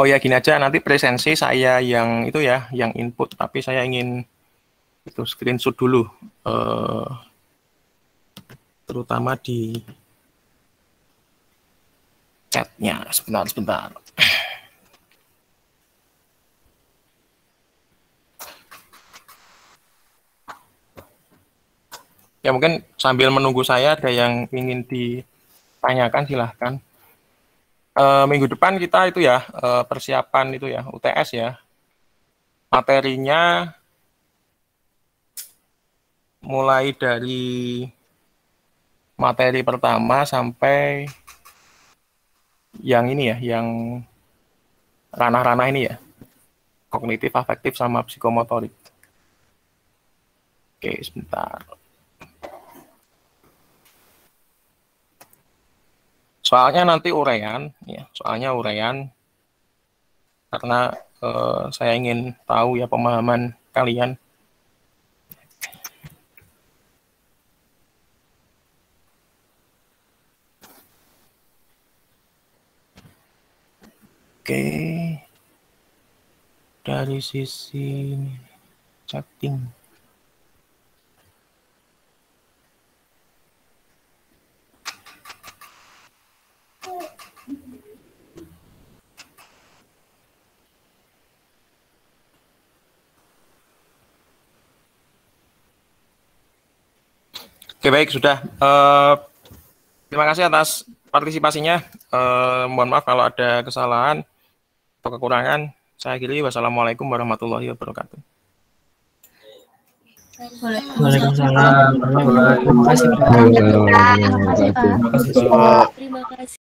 Oh ya gini aja nanti presensi saya yang itu ya yang input tapi saya ingin itu screenshot dulu uh, terutama di chatnya sebentar sebentar. Ya mungkin sambil menunggu saya ada yang ingin ditanyakan silahkan uh, minggu depan kita itu ya uh, persiapan itu ya UTS ya. Materinya mulai dari materi pertama sampai yang ini ya, yang ranah-ranah ini ya. Kognitif, afektif sama psikomotorik. Oke, sebentar. Soalnya nanti uraian, ya, soalnya uraian karena uh, saya ingin tahu ya pemahaman kalian. Oke, dari sisi chatting. Oke baik sudah. Uh, terima kasih atas partisipasinya. Uh, mohon maaf kalau ada kesalahan atau kekurangan. Saya akhiri. Wassalamualaikum warahmatullahi wabarakatuh. Waalaikumsalam. Terima kasih. Terima kasih.